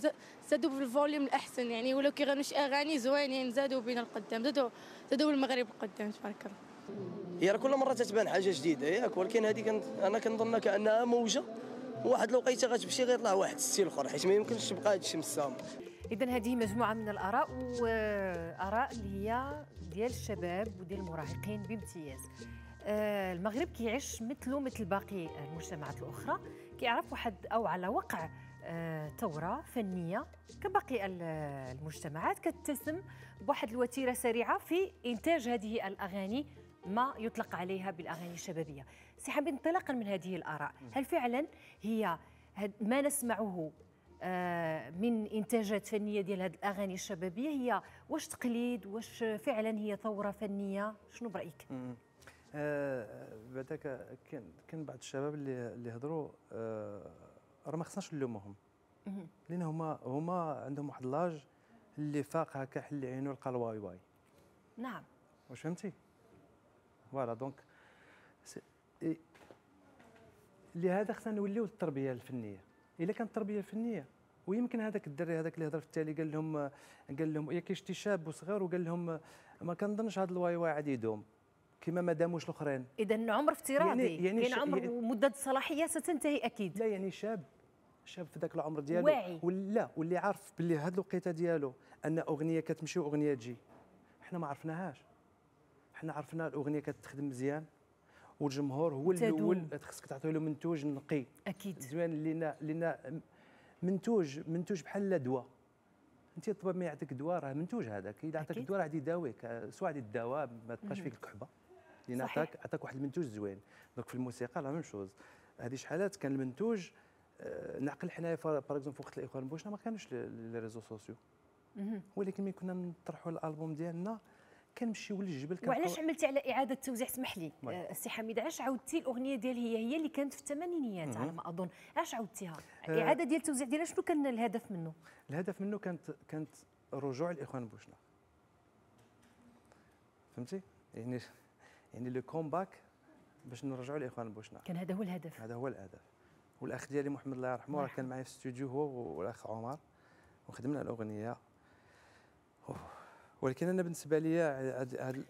زادوا في الفوليوم الاحسن يعني ولاو كيغنوا شي اغاني زوينين زادوا بين القدام زادوا زادوا المغرب القدام تبارك الله هي راه كل مره تتبان حاجه جديده ياك ولكن هذه كنت انا كنظنها كانها موجه واحد الوقيته غتمشي غيطلع واحد ستيل اخر حيت ما يمكنش تبقى الشيء مسام اذا هذه مجموعه من الاراء واراء اللي هي ديال الشباب وديال المراهقين بامتياز آه، المغرب كيعيش مثله مثل باقي المجتمعات الاخرى كيعرف واحد او على وقع آه، ثوره فنيه كباقي المجتمعات كتسم بواحد الوتيره سريعه في انتاج هذه الاغاني ما يطلق عليها بالاغاني الشبابيه سي حابين انطلاقا من هذه الاراء هل فعلا هي ما نسمعه آه، من انتاجات فنيه ديال هذه الاغاني الشبابيه هي واش تقليد واش فعلا هي ثوره فنيه شنو برايك بعدا آه، بعدك كان بعض الشباب اللي اللي هضروا آه، راه ما خصناش نلومهم لان هما هما عندهم واحد لاج اللي فاق هكا حل عينو لقى الواي واي نعم واش فهمتي فوالا دونك لهذا خصنا نوليو للتربيه الفنيه الا كانت التربيه فنيه ويمكن هذاك الدري هذاك اللي هضر في التالي قال لهم قال لهم ياك شتي شاب وصغير وقال لهم ما كنظنش هذا الواي واي عاد يدوم كما ما داموش الاخرين اذا عمر افتراضي يعني, يعني, يعني عمر يعني ومده الصلاحيه ستنتهي اكيد لا يعني شاب شاب في ذاك العمر ديالو واعي ولا واللي عارف باللي هاد الوقيته ديالو ان اغنيه كتمشي واغنيه تجي حنا ما عرفناهاش حنا عرفنا الاغنيه كتخدم مزيان والجمهور هو الاول خصك تعطي له منتوج نقي اكيد زوين لينا لينا منتوج منتوج بحال لا دواء انت الطبيب ما يعطيك دواء راه منتوج هذاك اذا عطاك الدواء راه غادي يداويك سواء الدواء ما تبقاش فيك الكحبه لان عطاك عطاك واحد المنتوج زوين دونك في الموسيقى لا ميم شوز هذه شحالات كان المنتوج آه، نعقل حنايا باغ اكزومبل في وقت الاخوان بوشنا ما كانوش لي ريزو سوسيو ولكن ملي كنا نطرحوا الالبوم ديالنا كنمشيو للجبل وعلاش عملتي على اعاده توزيع اسمح لي السي آه، حميد علاش عاودتي الاغنيه ديال هي هي اللي كانت في الثمانينيات على ما اظن علاش عاودتيها الاعاده آه، ديال التوزيع ديالها شنو كان الهدف منه الهدف منه كانت كانت رجوع الاخوان بوشنا فهمتي يعني [LAUGHS] يعني لو كومباك باش نرجعوا لاخوان بوشنا كان هذا هو الهدف هذا هو الهدف والاخ ديالي محمد الله يرحمه راه كان معايا في الاستوديو هو والاخ عمر وخدمنا الاغنيه أوه. ولكن انا بالنسبه لي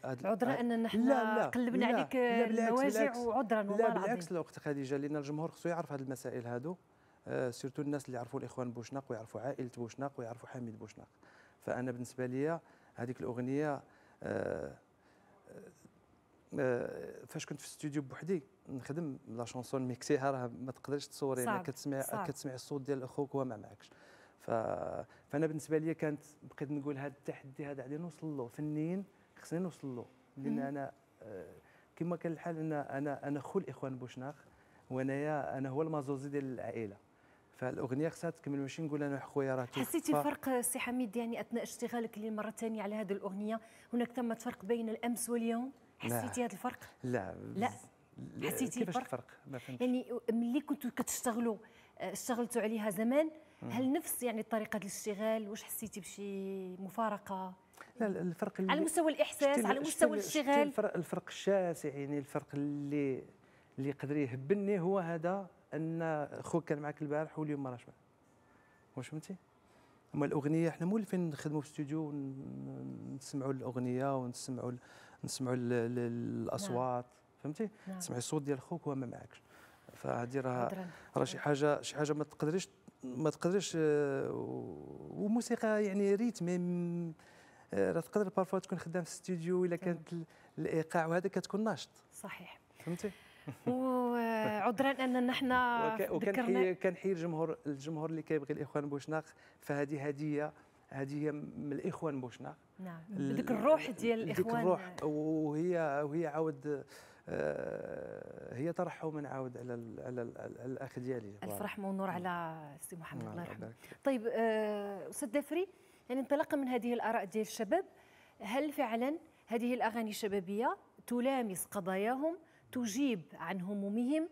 عذرا ان نحن لا لا قلبنا لا عليك المواجع وعذرا والله لا بالعكس الوقت خديجه لان الجمهور خصو يعرف هذه المسائل هادو آه، سيرتو الناس اللي يعرفوا الاخوان بوشناق ويعرفوا عائله بوشناق ويعرفوا حميد بوشناق فانا بالنسبه لي هذيك الاغنيه آه، آه، فاش كنت في الاستوديو بوحدي نخدم لا شونسون ميكسيها راه ما تقدرش تصوري كتسمع كتسمع الصوت ديال اخوك وهو ما معكش ف... فانا بالنسبه لي كانت بقيت نقول هذا التحدي هذا غادي نوصل له فنيين خصني نوصل له لان انا آه، كما كان الحال ان انا انا خو الاخوان بوشناخ وانايا انا هو المازوزي ديال العائله فالاغنيه خصها تكمل ماشي نقول انا خويا راه حسيتي الفرق سي حميد يعني اثناء اشتغالك للمره الثانيه على هذه الاغنيه هناك ثمه فرق بين الامس واليوم حسيتي هذا الفرق لا لا حسيتي الفرق, الفرق؟ ما فهمتش يعني ملي كنتوا كتشتغلوا آه، اشتغلتوا عليها زمان هل نفس يعني طريقه الاشتغال واش حسيتي بشي مفارقه لا الفرق اللي على مستوى الاحساس على مستوى الاشتغال الفرق, الفرق الشاسع يعني الفرق اللي اللي يقدر يهبني هو هذا ان خوك كان معك البارح واليوم ما راش معك واش فهمتي اما الاغنيه حنا مولفين نخدموا في استوديو ونسمعوا الاغنيه ونسمعوا نسمعوا نعم. الاصوات فهمتي نعم. تسمعي الصوت ديال خوك وهو ما معكش فهذه راه راه شي حاجه شي حاجه ما تقدريش ما تقدرش آه، وموسيقى يعني ريتم آه، راه تقدر بارفوا تكون خدام في الاستوديو الا كانت الايقاع وهذا كتكون ناشط صحيح فهمتي وعذرا آه، اننا نحن وكنحيي كنحيي الجمهور الجمهور اللي كيبغي الاخوان بوشناق فهذه هديه هديه من الاخوان بوشناق نعم ديك الروح ديال الاخوان ديك الروح وهي وهي عاود آه، هي ترحم عاود على ال على, الـ على الاخ ديالي الف رحمه ونور على سي محمد الله يرحمه طيب آه، استاذ دافري يعني انطلاقا من هذه الاراء ديال الشباب هل فعلا هذه الاغاني الشبابيه تلامس قضاياهم تجيب عن همومهم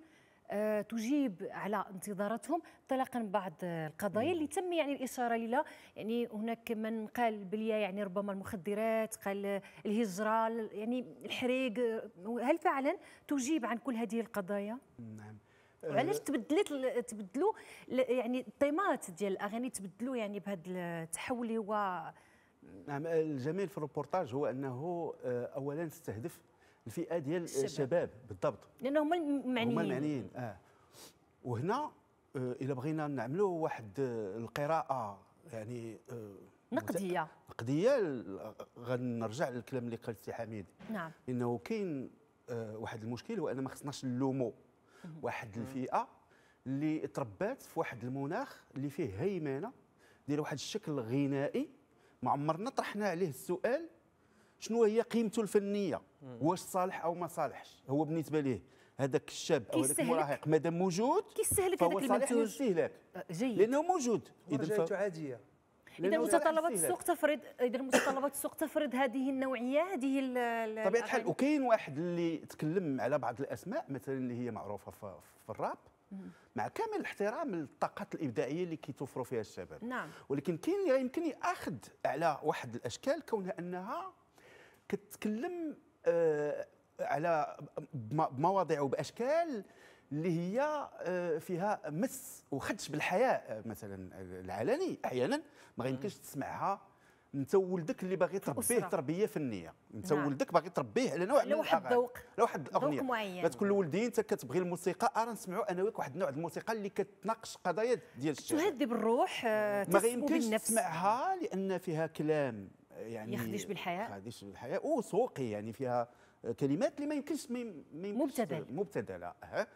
آه، تجيب على انتظاراتهم انطلاقا من بعض القضايا اللي تم يعني الاشاره الى يعني هناك من قال بلي يعني ربما المخدرات قال الهجره يعني الحريق هل فعلا تجيب عن كل هذه القضايا نعم وعلاش آه، تبدلت تبدلوا يعني الطيمات ديال الاغاني تبدلوا يعني بهذا التحول اللي هو نعم الجميل في الروبورتاج هو انه آه، اولا استهدف الفئه ديال آه، الشباب بالضبط لانه هما المعنيين هما المعنيين اه وهنا آه، الا بغينا نعملوا واحد آه، القراءه يعني نقديه نقديه غنرجع للكلام اللي قال سي حميد نعم انه كاين واحد المشكل هو ان ما خصناش نلومو واحد الفئه اللي تربات في واحد المناخ اللي فيه هيمنه ديال واحد الشكل غنائي ما عمرنا طرحنا عليه السؤال شنو هي قيمته الفنيه واش صالح او ما صالحش هو بالنسبه ليه هذاك الشاب او هذاك المراهق مادام موجود كيستهلك هذاك المنتوج استهلاك آه، جيد لانه موجود اذا ف... عاديه اذا متطلبات السوق تفرض اذا متطلبات السوق تفرض هذه النوعيه هذه طبيعه الحال وكاين واحد اللي تكلم على بعض الاسماء مثلا اللي هي معروفه في الراب مع كامل الاحترام للطاقات الابداعيه اللي كيتوفروا فيها الشباب نعم ولكن كاين اللي يمكن ياخذ على واحد الاشكال كونها انها كتكلم آه، على بمواضيع وباشكال اللي هي آه، فيها مس وخدش بالحياء آه، مثلا العلني احيانا ما يمكنش تسمعها انت ولدك اللي باغي تربيه تربيه فنيه انت نعم. ولدك باغي تربيه على نوع من واحد الذوق واحد الاغنيه معين كتقول لولدي انت كتبغي الموسيقى انا نسمعوا انا وياك واحد النوع الموسيقى اللي كتناقش قضايا ديال الشارع تهذب الروح ما يمكنش تسمعها لان فيها كلام يعني يخدش بالحياة يخدش بالحياة وسوقي يعني فيها كلمات اللي ما يمكنش مبتذل ها آه.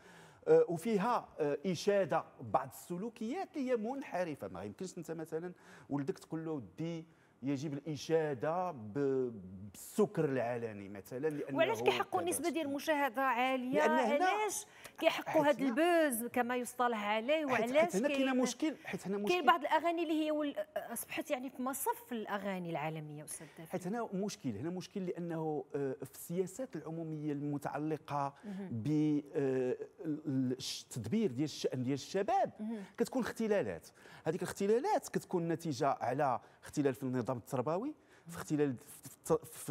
أه. وفيها آه، إشادة بعض السلوكيات اللي هي منحرفة ما يمكنش أنت مثلا ولدك تقول له دي يجب الاشاده بالسكر العلني مثلا لانه وعلاش كيحقوا نسبه ديال المشاهده عاليه علاش كيحقوا هذا البوز كما يصطلح عليه وعلاش هنا كاين مشكل حيت هنا مشكل كاين بعض الاغاني اللي هي اصبحت يعني في مصف الاغاني العالميه استاذ حيت هنا مشكل هنا مشكل لانه آه، في السياسات العموميه المتعلقه بالتدبير آه، ديال الشان ديال الشباب كتكون اختلالات هذيك الاختلالات كتكون نتيجه على اختلال في النظام التربوي في اختلال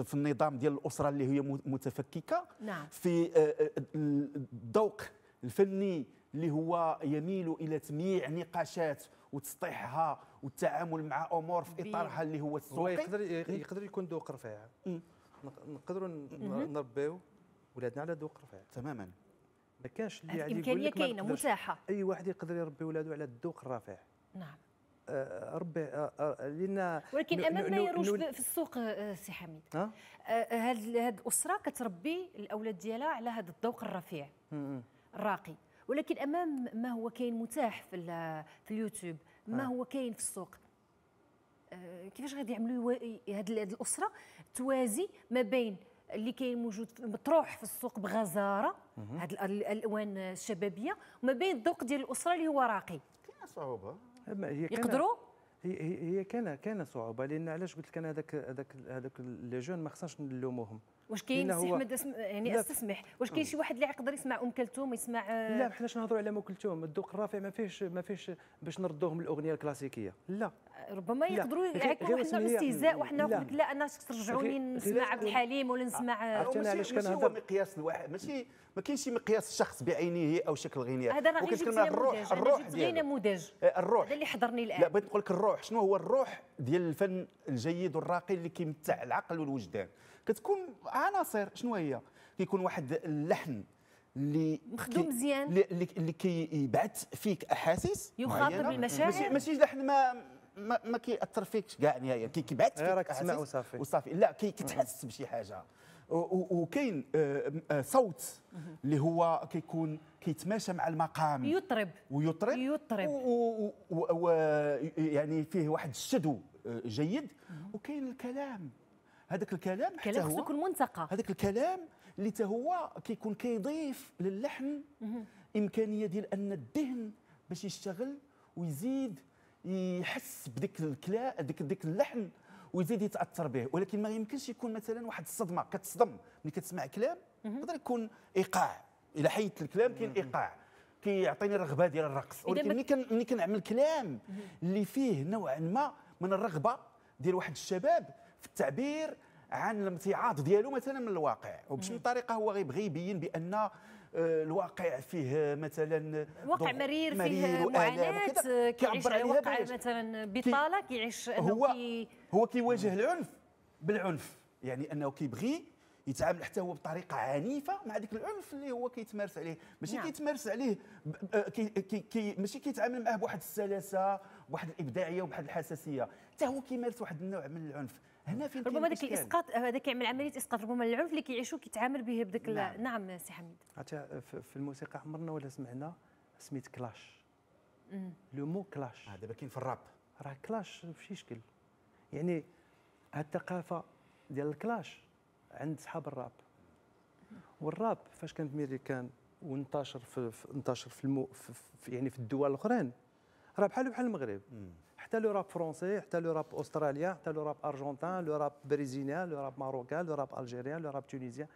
في النظام ديال الاسره اللي هي متفككه نعم. في آه، آه، الذوق الفني اللي هو يميل الى تمييع نقاشات وتسطيحها والتعامل مع امور في اطارها اللي هو السوقي يقدر يقدر يكون ذوق رفيع نقدروا نربيو ولادنا على ذوق رفيع تماما ما كانش اللي يعني الامكانيه كاينه متاحه اي واحد يقدر يربي ولاده على الذوق الرفيع نعم آه، ربي آه، آه، لنا ولكن امام ما يروج في السوق سي حميد هاد هاد الاسره كتربي الاولاد ديالها على هذا الذوق الرفيع الراقي ولكن امام ما هو كاين متاح في في اليوتيوب ما هو كاين في السوق كيفاش غادي يعملوا هاد الاسره توازي ما بين اللي كاين موجود مطروح في السوق بغزاره هاد الالوان الشبابيه وما بين الذوق ديال الاسره اللي هو راقي كاين صعوبه هي يقدروا هي هي كان كان صعوبه لان علاش قلت لك انا هذاك هذاك هذاك لي جون ما خصناش نلوموهم واش كاين سي احمد اسم... يعني استسمح واش كاين شي واحد اللي يقدر يسمع ام كلثوم يسمع آه، لا حنا حناش نهضروا على ام كلثوم الذوق الرافع ما فيهش ما فيهش باش نردوهم الاغنيه الكلاسيكيه لا آه، ربما يقدروا يعيقوا واحد النوع الاستهزاء وحنا النوع لا, لا انا ترجعوني نسمع عبد الحليم ولا نسمع علاش هذا مقياس واحد ماشي ما كاينش مقياس الشخص بعينه او شكل غنائي هذا راه كتكلم الروح الروح ديالو نموذج آه، الروح هذا اللي حضرني الان لا بغيت نقول لك الروح شنو هو الروح ديال الفن الجيد والراقي اللي كيمتع العقل والوجدان كتكون عناصر شنو هي كيكون واحد اللحن اللي مخدوم مزيان اللي كيبعث فيك احاسيس يخاطب المشاعر ماشي ماشي لحن ما ما, ما كيأثر فيكش كاع نهائيا كيبعث إيه، فيك راك تسمع وصافي وصافي لا كتحس بشي حاجه وكاين آه، آه، صوت اللي هو كيكون كيتماشى مع المقام يطرب ويطرب يطرب ويعني فيه واحد الشدو آه، جيد وكاين الكلام هذاك الكلام الكلام خصو يكون منتقى هذاك الكلام اللي حتى هو كيكون كيضيف للحن امكانيه ديال ان الذهن باش يشتغل ويزيد يحس بديك الكلاء ديك ديك اللحن ويزيد يتاثر به ولكن ما يمكنش يكون مثلا واحد الصدمه كتصدم ملي كتسمع كلام يقدر يكون ايقاع الى حيت الكلام كاين ايقاع كيعطيني الرغبه ديال الرقص ولكن ملي كن ملي كنعمل كلام اللي فيه نوعا ما من الرغبه ديال واحد الشباب في التعبير عن الامتعاض ديالو مثلا من الواقع وباش طريقه هو غيبغي يبين بان آه، الواقع فيه آه، مثلا واقع مرير, مرير فيه معاناه كيعبر على واقع مثلا بطاله كيعيش هو كي هو كيواجه العنف بالعنف يعني انه كيبغي يتعامل حتى هو بطريقه عنيفه مع ذاك العنف اللي هو كيتمارس عليه ماشي نعم. كيتمارس عليه آه، كي... كي... كي... ماشي كيتعامل معاه بواحد السلاسه بواحد الابداعيه وبواحد الحساسيه حتى هو كيمارس واحد النوع من العنف هنا فين ربما داك الاسقاط هذا كيعمل عمليه اسقاط ربما العنف اللي كيعيشوا كيتعامل به بذاك نعم. نعم, سي حميد حتى في الموسيقى عمرنا ولا سمعنا سميت كلاش لو مو كلاش هذا آه، دابا كاين في الراب راه كلاش بشي شكل يعني هاد الثقافه ديال الكلاش عند صحاب الراب والراب فاش كانت ميريكان وانتشر في, انتشر في, المو في, في يعني في الدول الاخرين راه بحال بحال المغرب حتى لو راب فرونسي حتى لو راب استراليا حتى لو راب ارجنتان لو راب بريزيليان لو راب ماروكا لو راب الجيريان لو راب تونيزيان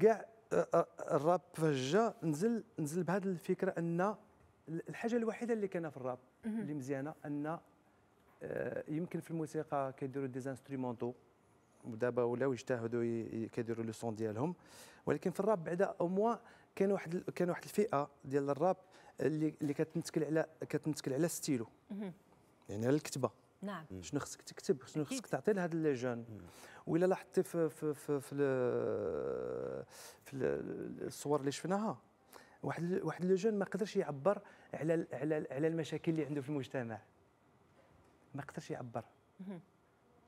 كاع الراب فجا نزل نزل بهذا الفكره ان الحاجه الوحيده اللي كاينه في الراب اللي مزيانه ان يمكن في الموسيقى كيديروا ديزانسترومونتو ودابا ولاو يجتهدوا كيديروا لو سون ديالهم ولكن في الراب بعدا او موا كان واحد كان واحد الفئه ديال الراب اللي اللي كتمثل على كتمثل على ستيلو يعني على الكتبه نعم شنو خصك تكتب شنو خصك تعطي لهاد لي جون ولا لاحظتي في في في في, في الصور اللي شفناها واحد واحد لو جون ما قدرش يعبر على على على المشاكل اللي عنده في المجتمع ما قدرش يعبر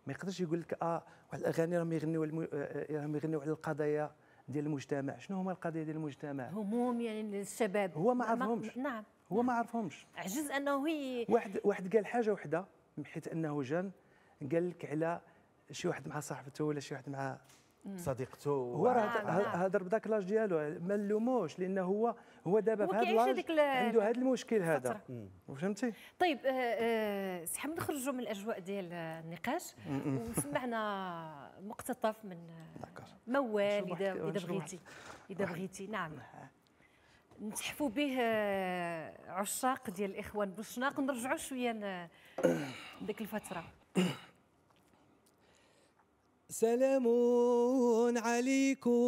ما يقدرش يقول لك اه واحد الاغاني راهم يغنيو المو... آه، آه، راهم يغنيو على القضايا ديال المجتمع شنو هما القضايا ديال المجتمع هموم يعني الشباب هو ما عرفهمش نعم هو نعم. ما عرفهمش عجز انه هي واحد واحد قال حاجه وحده من حيث انه جان قال لك على شي واحد مع صاحبته ولا شي واحد مع صديقته هو راه هضر بداك لاج ديالو ما نلوموش لان هو هو دابا في هذا لاج عنده هذا المشكل هذا فهمتي طيب آه, آه، سي حمد خرجوا من الاجواء ديال النقاش وسمعنا مقتطف من موال اذا اذا بغيتي اذا بغيتي نعم نتحفوا به آه، عشاق ديال الاخوان بوشناق نرجعوا شويه لديك الفتره سلام عليكم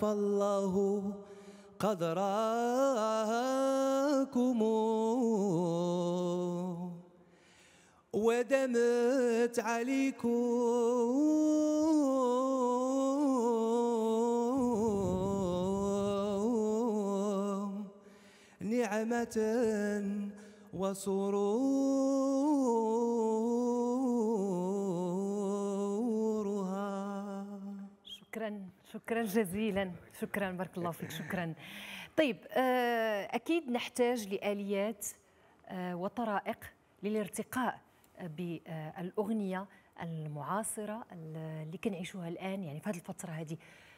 فالله قد راكم ودمت عليكم نعمة وسرورها شكرا شكرا جزيلا شكرا بارك الله فيك شكرا طيب آه، أكيد نحتاج لآليات آه، وطرائق للارتقاء بالأغنية المعاصرة اللي كنعيشوها الآن يعني في هذه الفترة هذه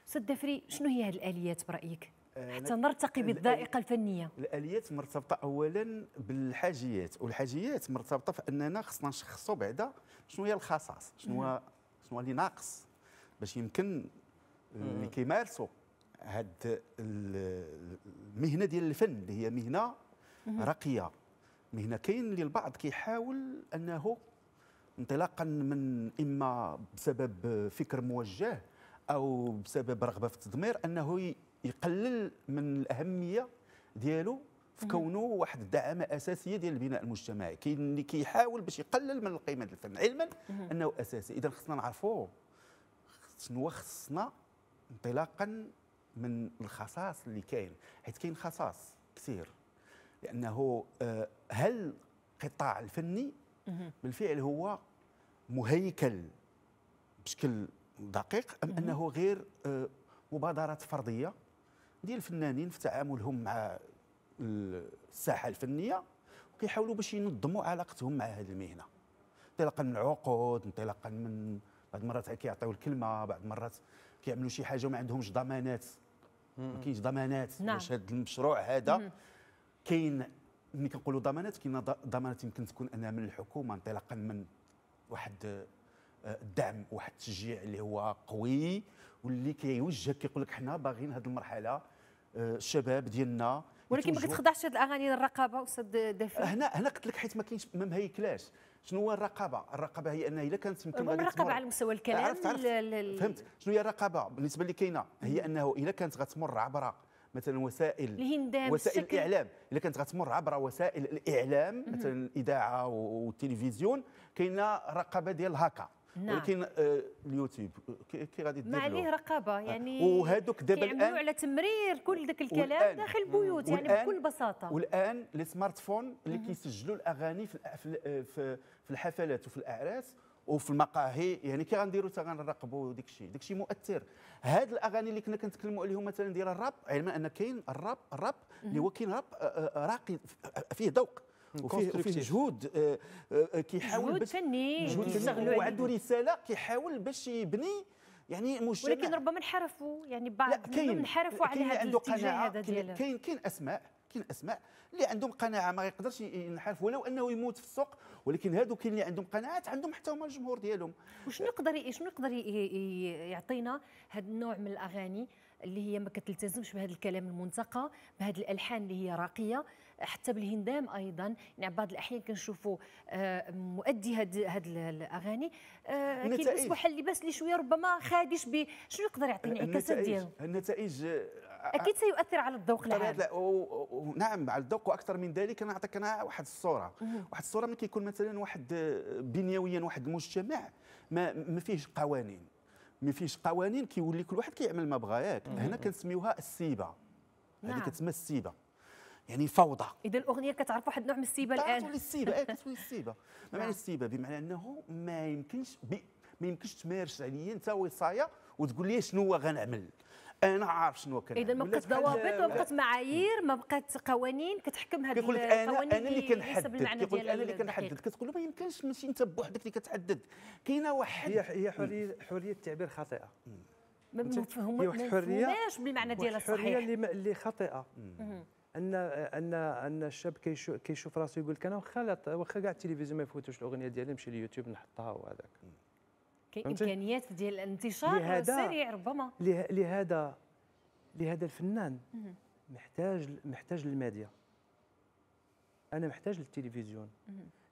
أستاذ دافري شنو هي هذه الآليات برأيك؟ آه، حتى نرتقي بالذائقه الفنيه الاليات مرتبطه اولا بالحاجيات والحاجيات مرتبطه في اننا خصنا نشخصوا بعدا شنو هي الخصائص شنو شنو اللي ناقص باش يمكن آه، اللي كيمارسوا هاد المهنه ديال الفن اللي هي مهنه راقيه مهنه كاين اللي البعض كيحاول انه انطلاقا من اما بسبب فكر موجه او بسبب رغبه في التضمير انه يقلل من الاهميه ديالو في كونه واحد الدعامه اساسيه ديال البناء المجتمعي كاين اللي كيحاول باش يقلل من القيمه ديال الفن علما انه اساسي اذا خصنا نعرفوا شنو خصنا انطلاقا من الخصاص اللي كاين حيت كاين خصاص كثير لانه آه، هل القطاع الفني بالفعل هو مهيكل بشكل دقيق ام انه غير آه، مبادرات فرديه ديال الفنانين في تعاملهم مع الساحه الفنيه وكيحاولوا باش ينظموا علاقتهم مع هذه المهنه انطلاقا من عقود انطلاقا من بعض المرات كيعطيو الكلمه بعض المرات كيعملوا شي حاجه وما عندهمش ضمانات ما كاينش ضمانات باش نعم. واش هذا المشروع هذا كاين ملي كنقولوا ضمانات كاين ضمانات يمكن تكون انها من الحكومه انطلاقا من واحد آه، الدعم واحد التشجيع اللي هو قوي واللي كيوجهك كيقول لك حنا باغيين هذه المرحله الشباب ديالنا ولكن ما كتخضعش هذه الاغاني للرقابه استاذ دافي هنا هنا قلت لك حيت ما كاينش ما مهيكلاش شنو هو الرقابه؟ الرقابه هي انها الا كانت يمكن غادي الرقابه على مستوى الكلام عرفت عرفت فهمت شنو هي الرقابه بالنسبه اللي كاينه هي انه الا كانت غتمر عبر مثلا وسائل الهندام وسائل الشكل. الاعلام الا كانت غتمر عبر وسائل الاعلام مثلا الاذاعه والتلفزيون كاينه رقابه ديال الهاكا نعم. ولكن آه، اليوتيوب آه، كي غادي دير ما عليه رقابه يعني آه، وهذوك دابا الان على تمرير كل ذاك الكلام داخل البيوت يعني بكل بساطه والان لي سمارت فون اللي كيسجلوا الاغاني في في الحفلات وفي الاعراس وفي المقاهي يعني كي غنديروا حتى غنراقبوا داك الشيء داك الشيء مؤثر هاد الاغاني اللي كنا كنتكلموا عليهم مثلا ديال الراب علما ان كاين الراب الراب اللي هو كاين راب راقي فيه ذوق وفيه, وفيه جهود آه، آه، كيحاول جهود فني جهود فني وعنده رساله كيحاول باش يبني يعني مش ولكن ربما انحرفوا يعني بعض منهم انحرفوا على هذا الاتجاه هذا ديالها كاين كاين اسماء كاين اسماء اللي عندهم قناعه ما يقدرش ينحرف ولو انه يموت في السوق ولكن هادو كاين اللي عندهم قناعات عندهم حتى هما الجمهور ديالهم وشنو يقدر شنو يقدر يعطينا هذا النوع من الاغاني اللي هي ما كتلتزمش بهذا الكلام المنتقى بهذه الالحان اللي هي راقيه حتى بالهندام ايضا يعني بعض الاحيان كنشوفوا آه، مؤدي هاد هاد الاغاني آه، كيلبس حل اللباس اللي شويه ربما خادش شنو يقدر يعطي انعكاسات ديالو النتائج آه، اكيد سيؤثر على الذوق العام نعم على الذوق واكثر من ذلك انا نعطيك انا واحد الصوره واحد الصوره ملي كيكون مثلا واحد بنيويا واحد المجتمع ما ما فيهش قوانين ما فيهش قوانين كيولي كل واحد كيعمل ما بغا ياك هنا كنسميوها السيبه هذه نعم. كتسمى السيبه يعني فوضى اذا الاغنيه كتعرف واحد النوع من السيبه الان إيه، كتولي السيبه ايه كتولي السيبه ما معنى نعم. السيبه بمعنى انه ما يمكنش ما يمكنش تمارس عليا انت وصايه وتقول لي شنو غنعمل انا عارف شنو كان اذا ما بقات ضوابط ما بقات معايير ما بقات قوانين كتحكم هذه القوانين انا انا اللي كنحدد كيقول انا اللي كنحدد كتقول له ما يمكنش ماشي انت بوحدك اللي كتحدد كاينه واحد هي هي حريه حريه التعبير خاطئه ما مفهوماش بالمعنى ديالها الصحيح الحريه اللي خاطئه ان ان ان الشاب كيشوف راسو يقول لك انا واخا واخا كاع التلفزيون ما يفوتوش الاغنيه ديالي نمشي ليوتيوب نحطها وهذاك كاين امكانيات ديال الانتشار السريع ربما لهذا لهذا الفنان محتاج محتاج للميديا انا محتاج للتلفزيون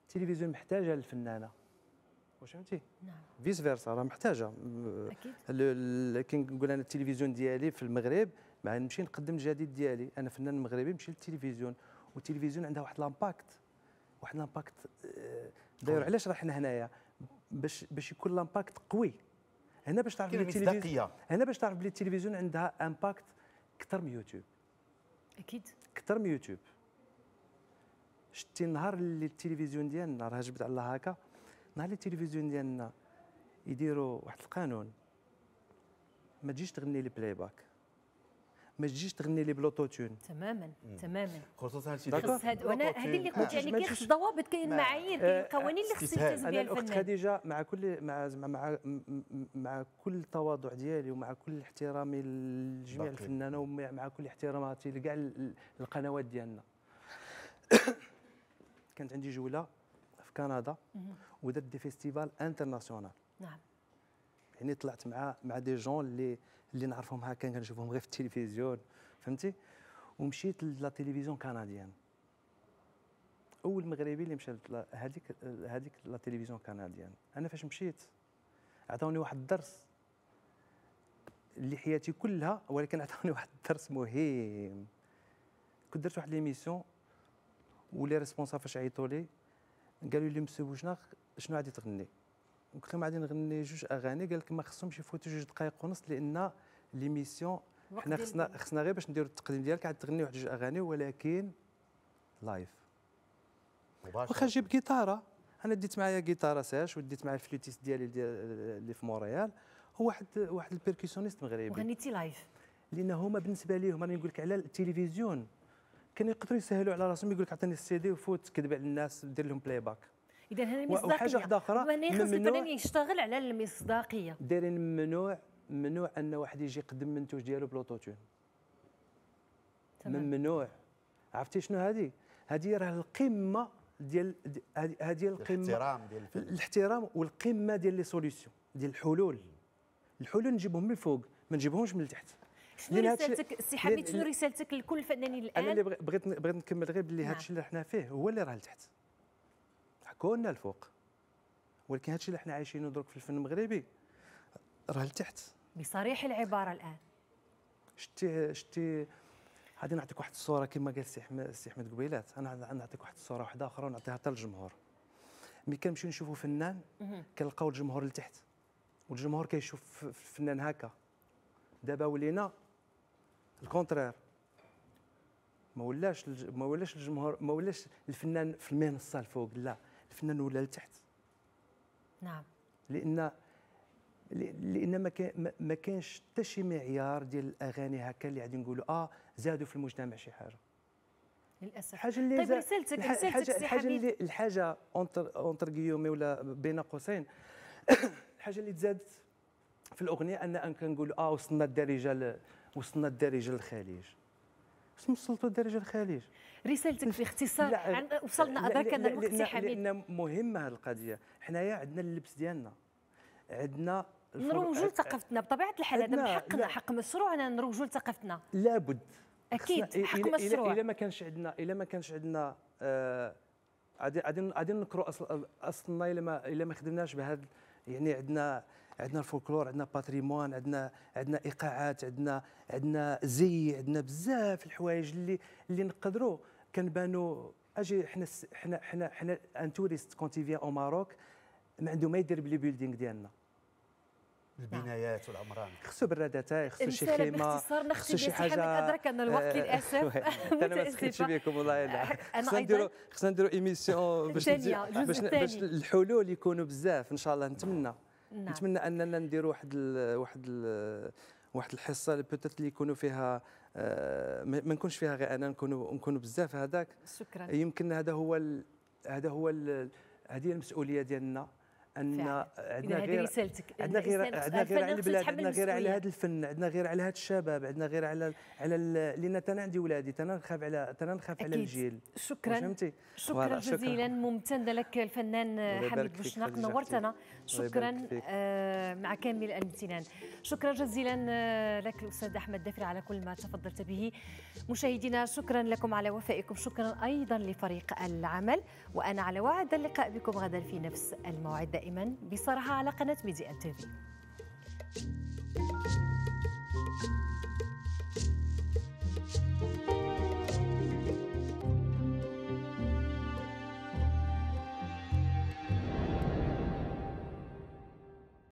التلفزيون محتاجه للفنانه واش فهمتي نعم فيس فيرسا راه محتاجه اكيد كي نقول انا التلفزيون ديالي في المغرب مع نمشي نقدم الجديد ديالي انا فنان مغربي نمشي للتلفزيون والتلفزيون عندها واحد لامباكت واحد لامباكت آه، داير علاش راه حنا هنايا باش باش يكون لامباكت قوي هنا باش تعرف بلي التلفزيون هنا باش تعرف بلي التلفزيون عندها امباكت اكثر من يوتيوب اكيد اكثر من يوتيوب شتي النهار اللي التلفزيون ديالنا راه جبد على هكا نهار اللي التلفزيون ديالنا يديروا واحد القانون ما تجيش تغني لي بلاي باك ما تجيش تغني لي بلوتوتيون تماما تماما خصوصا هادشي وانا هذه اللي قلت يعني كاين خص ضوابط كاين معايير كاين آه، قوانين اللي خص يلتزم بها الفنان الاخت خديجه مع كل مع مع مع كل التواضع ديالي ومع كل احترامي لجميع الفنانه ومع كل احتراماتي لكاع القنوات ديالنا [COUGHS] كانت عندي جوله في كندا ودرت دي فيستيفال انترناسيونال نعم يعني طلعت مع مع دي جون اللي اللي نعرفهم هكا كنشوفهم غير في التلفزيون فهمتي ومشيت لا تيليفزيون كنديان اول مغربي اللي مشى هذيك هذيك لا تيليفزيون كنديان انا فاش مشيت عطاوني واحد الدرس اللي حياتي كلها ولكن عطاوني [LAUGHS] واحد الدرس مهم كنت درت واحد ليميسيون ولي ريسبونسابل فاش عيطوا لي قالوا لي مسيو شنو غادي تغني قلت لهم غادي نغني جوج اغاني قال لك ما خصهمش يفوتوا جوج دقائق ونص لان ليميسيون حنا خصنا خصنا غير باش نديروا التقديم ديالك عاد تغني واحد جوج اغاني ولكن لايف واخا جيب جيتاره انا ديت معايا جيتاره ساش وديت معايا الفلوتيست ديالي اللي في مونريال هو واحد واحد البيركيسيونيست مغربي وغنيتي لايف لان هما بالنسبه ليهم راني نقول لك على التلفزيون كانوا يقدروا يسهلوا على راسهم يقول لك عطيني السي دي وفوت كذب على الناس دير لهم بلاي باك اذا هنا مصداقيه وحاجه واحده اخرى خاص الفنان يشتغل على المصداقيه دايرين ممنوع ممنوع ان واحد يجي يقدم منتوج ديالو بلوتوتون ممنوع عرفتي شنو هذه هذه راه القمه ديال هذه القمه الاحترام ديال الفن الاحترام والقمه ديال لي سوليسيون ديال الحلول الحلول نجيبهم من الفوق ما نجيبهمش من التحت شنو رسالتك السي حميد شنو رسالتك لكل الفنانين الان انا اللي بغيت بغيت نكمل غير باللي نعم. هادشي اللي حنا فيه هو اللي راه لتحت حكوا لنا الفوق ولكن هادشي اللي حنا عايشينه درك في الفن المغربي راه لتحت بصريح العباره الان شتي شتي غادي نعطيك واحد الصوره كما قال سي احمد سي احمد قبيلات انا نعطيك واحد الصوره واحده اخرى ونعطيها حتى للجمهور ملي كنمشيو نشوفوا فنان كنلقاو الجمهور لتحت والجمهور كيشوف الفنان هكا دابا ولينا الكونترير ما ولاش ما ولاش الجمهور ما ولاش الفنان في المنصه الفوق لا حفنا ولا لتحت نعم لان لان ما ما كانش حتى شي معيار ديال الاغاني هكا اللي غادي نقولوا اه زادوا في المجتمع شي حاجه للاسف حاجه اللي طيب رسالتك رسالتك الحاجه, الحاجة اللي الحاجه اونتر اونتر غيومي ولا بين قوسين الحاجه [COUGHS] اللي تزادت في الاغنيه ان كنقولوا اه وصلنا الدارجه وصلنا الدارجه للخليج خص السلطه للدرجه الخليج رسالتك في اختصار عن وصلنا ادرك انا الوقت حميد لان مهمه هذه القضيه حنايا عندنا اللبس ديالنا عندنا نروجوا لثقافتنا بطبيعه الحال هذا من حقنا حق مشروع مشروعنا نروجوا لثقافتنا لابد اكيد حق مشروع الا ما كانش عندنا الا ما كانش عندنا غادي آه غادي نكرو اصل اصلنا الا ما الا ما خدمناش بهذا يعني عندنا عندنا الفولكلور عندنا باتريمون عندنا عندنا ايقاعات عندنا عندنا زي عندنا بزاف الحوايج اللي اللي نقدروا كنبانوا اجي حنا حنا حنا حنا ان توريست كون في او ماروك ما عنده ما يدير بلي بيلدينغ ديالنا البنايات والعمران خصو برادتها خصو شي خيمه باختصار نختم شي حاجه ادرك ان الوقت آه، للاسف [LAUGHS] [LAUGHS] انا ما سخيتش بكم والله [LAUGHS] خصنا نديرو خصنا نديرو ايميسيون باش باش الحلول يكونوا بزاف ان شاء الله نتمنى نعم. نتمنى اننا نديروا واحد ال واحد ال واحد الحصه اللي بوتيت اللي يكونوا فيها آه ما نكونش فيها غير انا نكونوا نكونوا بزاف هذاك شكرا يمكن هذا هو هذا هو هذه المسؤوليه ديالنا ان عندنا غير عندنا غير عندنا غير على البلاد عندنا غير على هذا الفن عندنا غير على هذا الشباب عندنا غير على على لان انا عندي ولادي انا نخاف على انا نخاف على الجيل شكرا فهمتي شكرا جزيلا ممتن لك الفنان حميد بوشناق نورتنا شكرا آه، مع كامل الامتنان شكرا جزيلا آه، لك الاستاذ احمد دافر على كل ما تفضلت به مشاهدينا شكرا لكم على وفائكم شكرا ايضا لفريق العمل وانا على وعد اللقاء بكم غدا في نفس الموعد دائما بصراحة على قناة ميديا تي في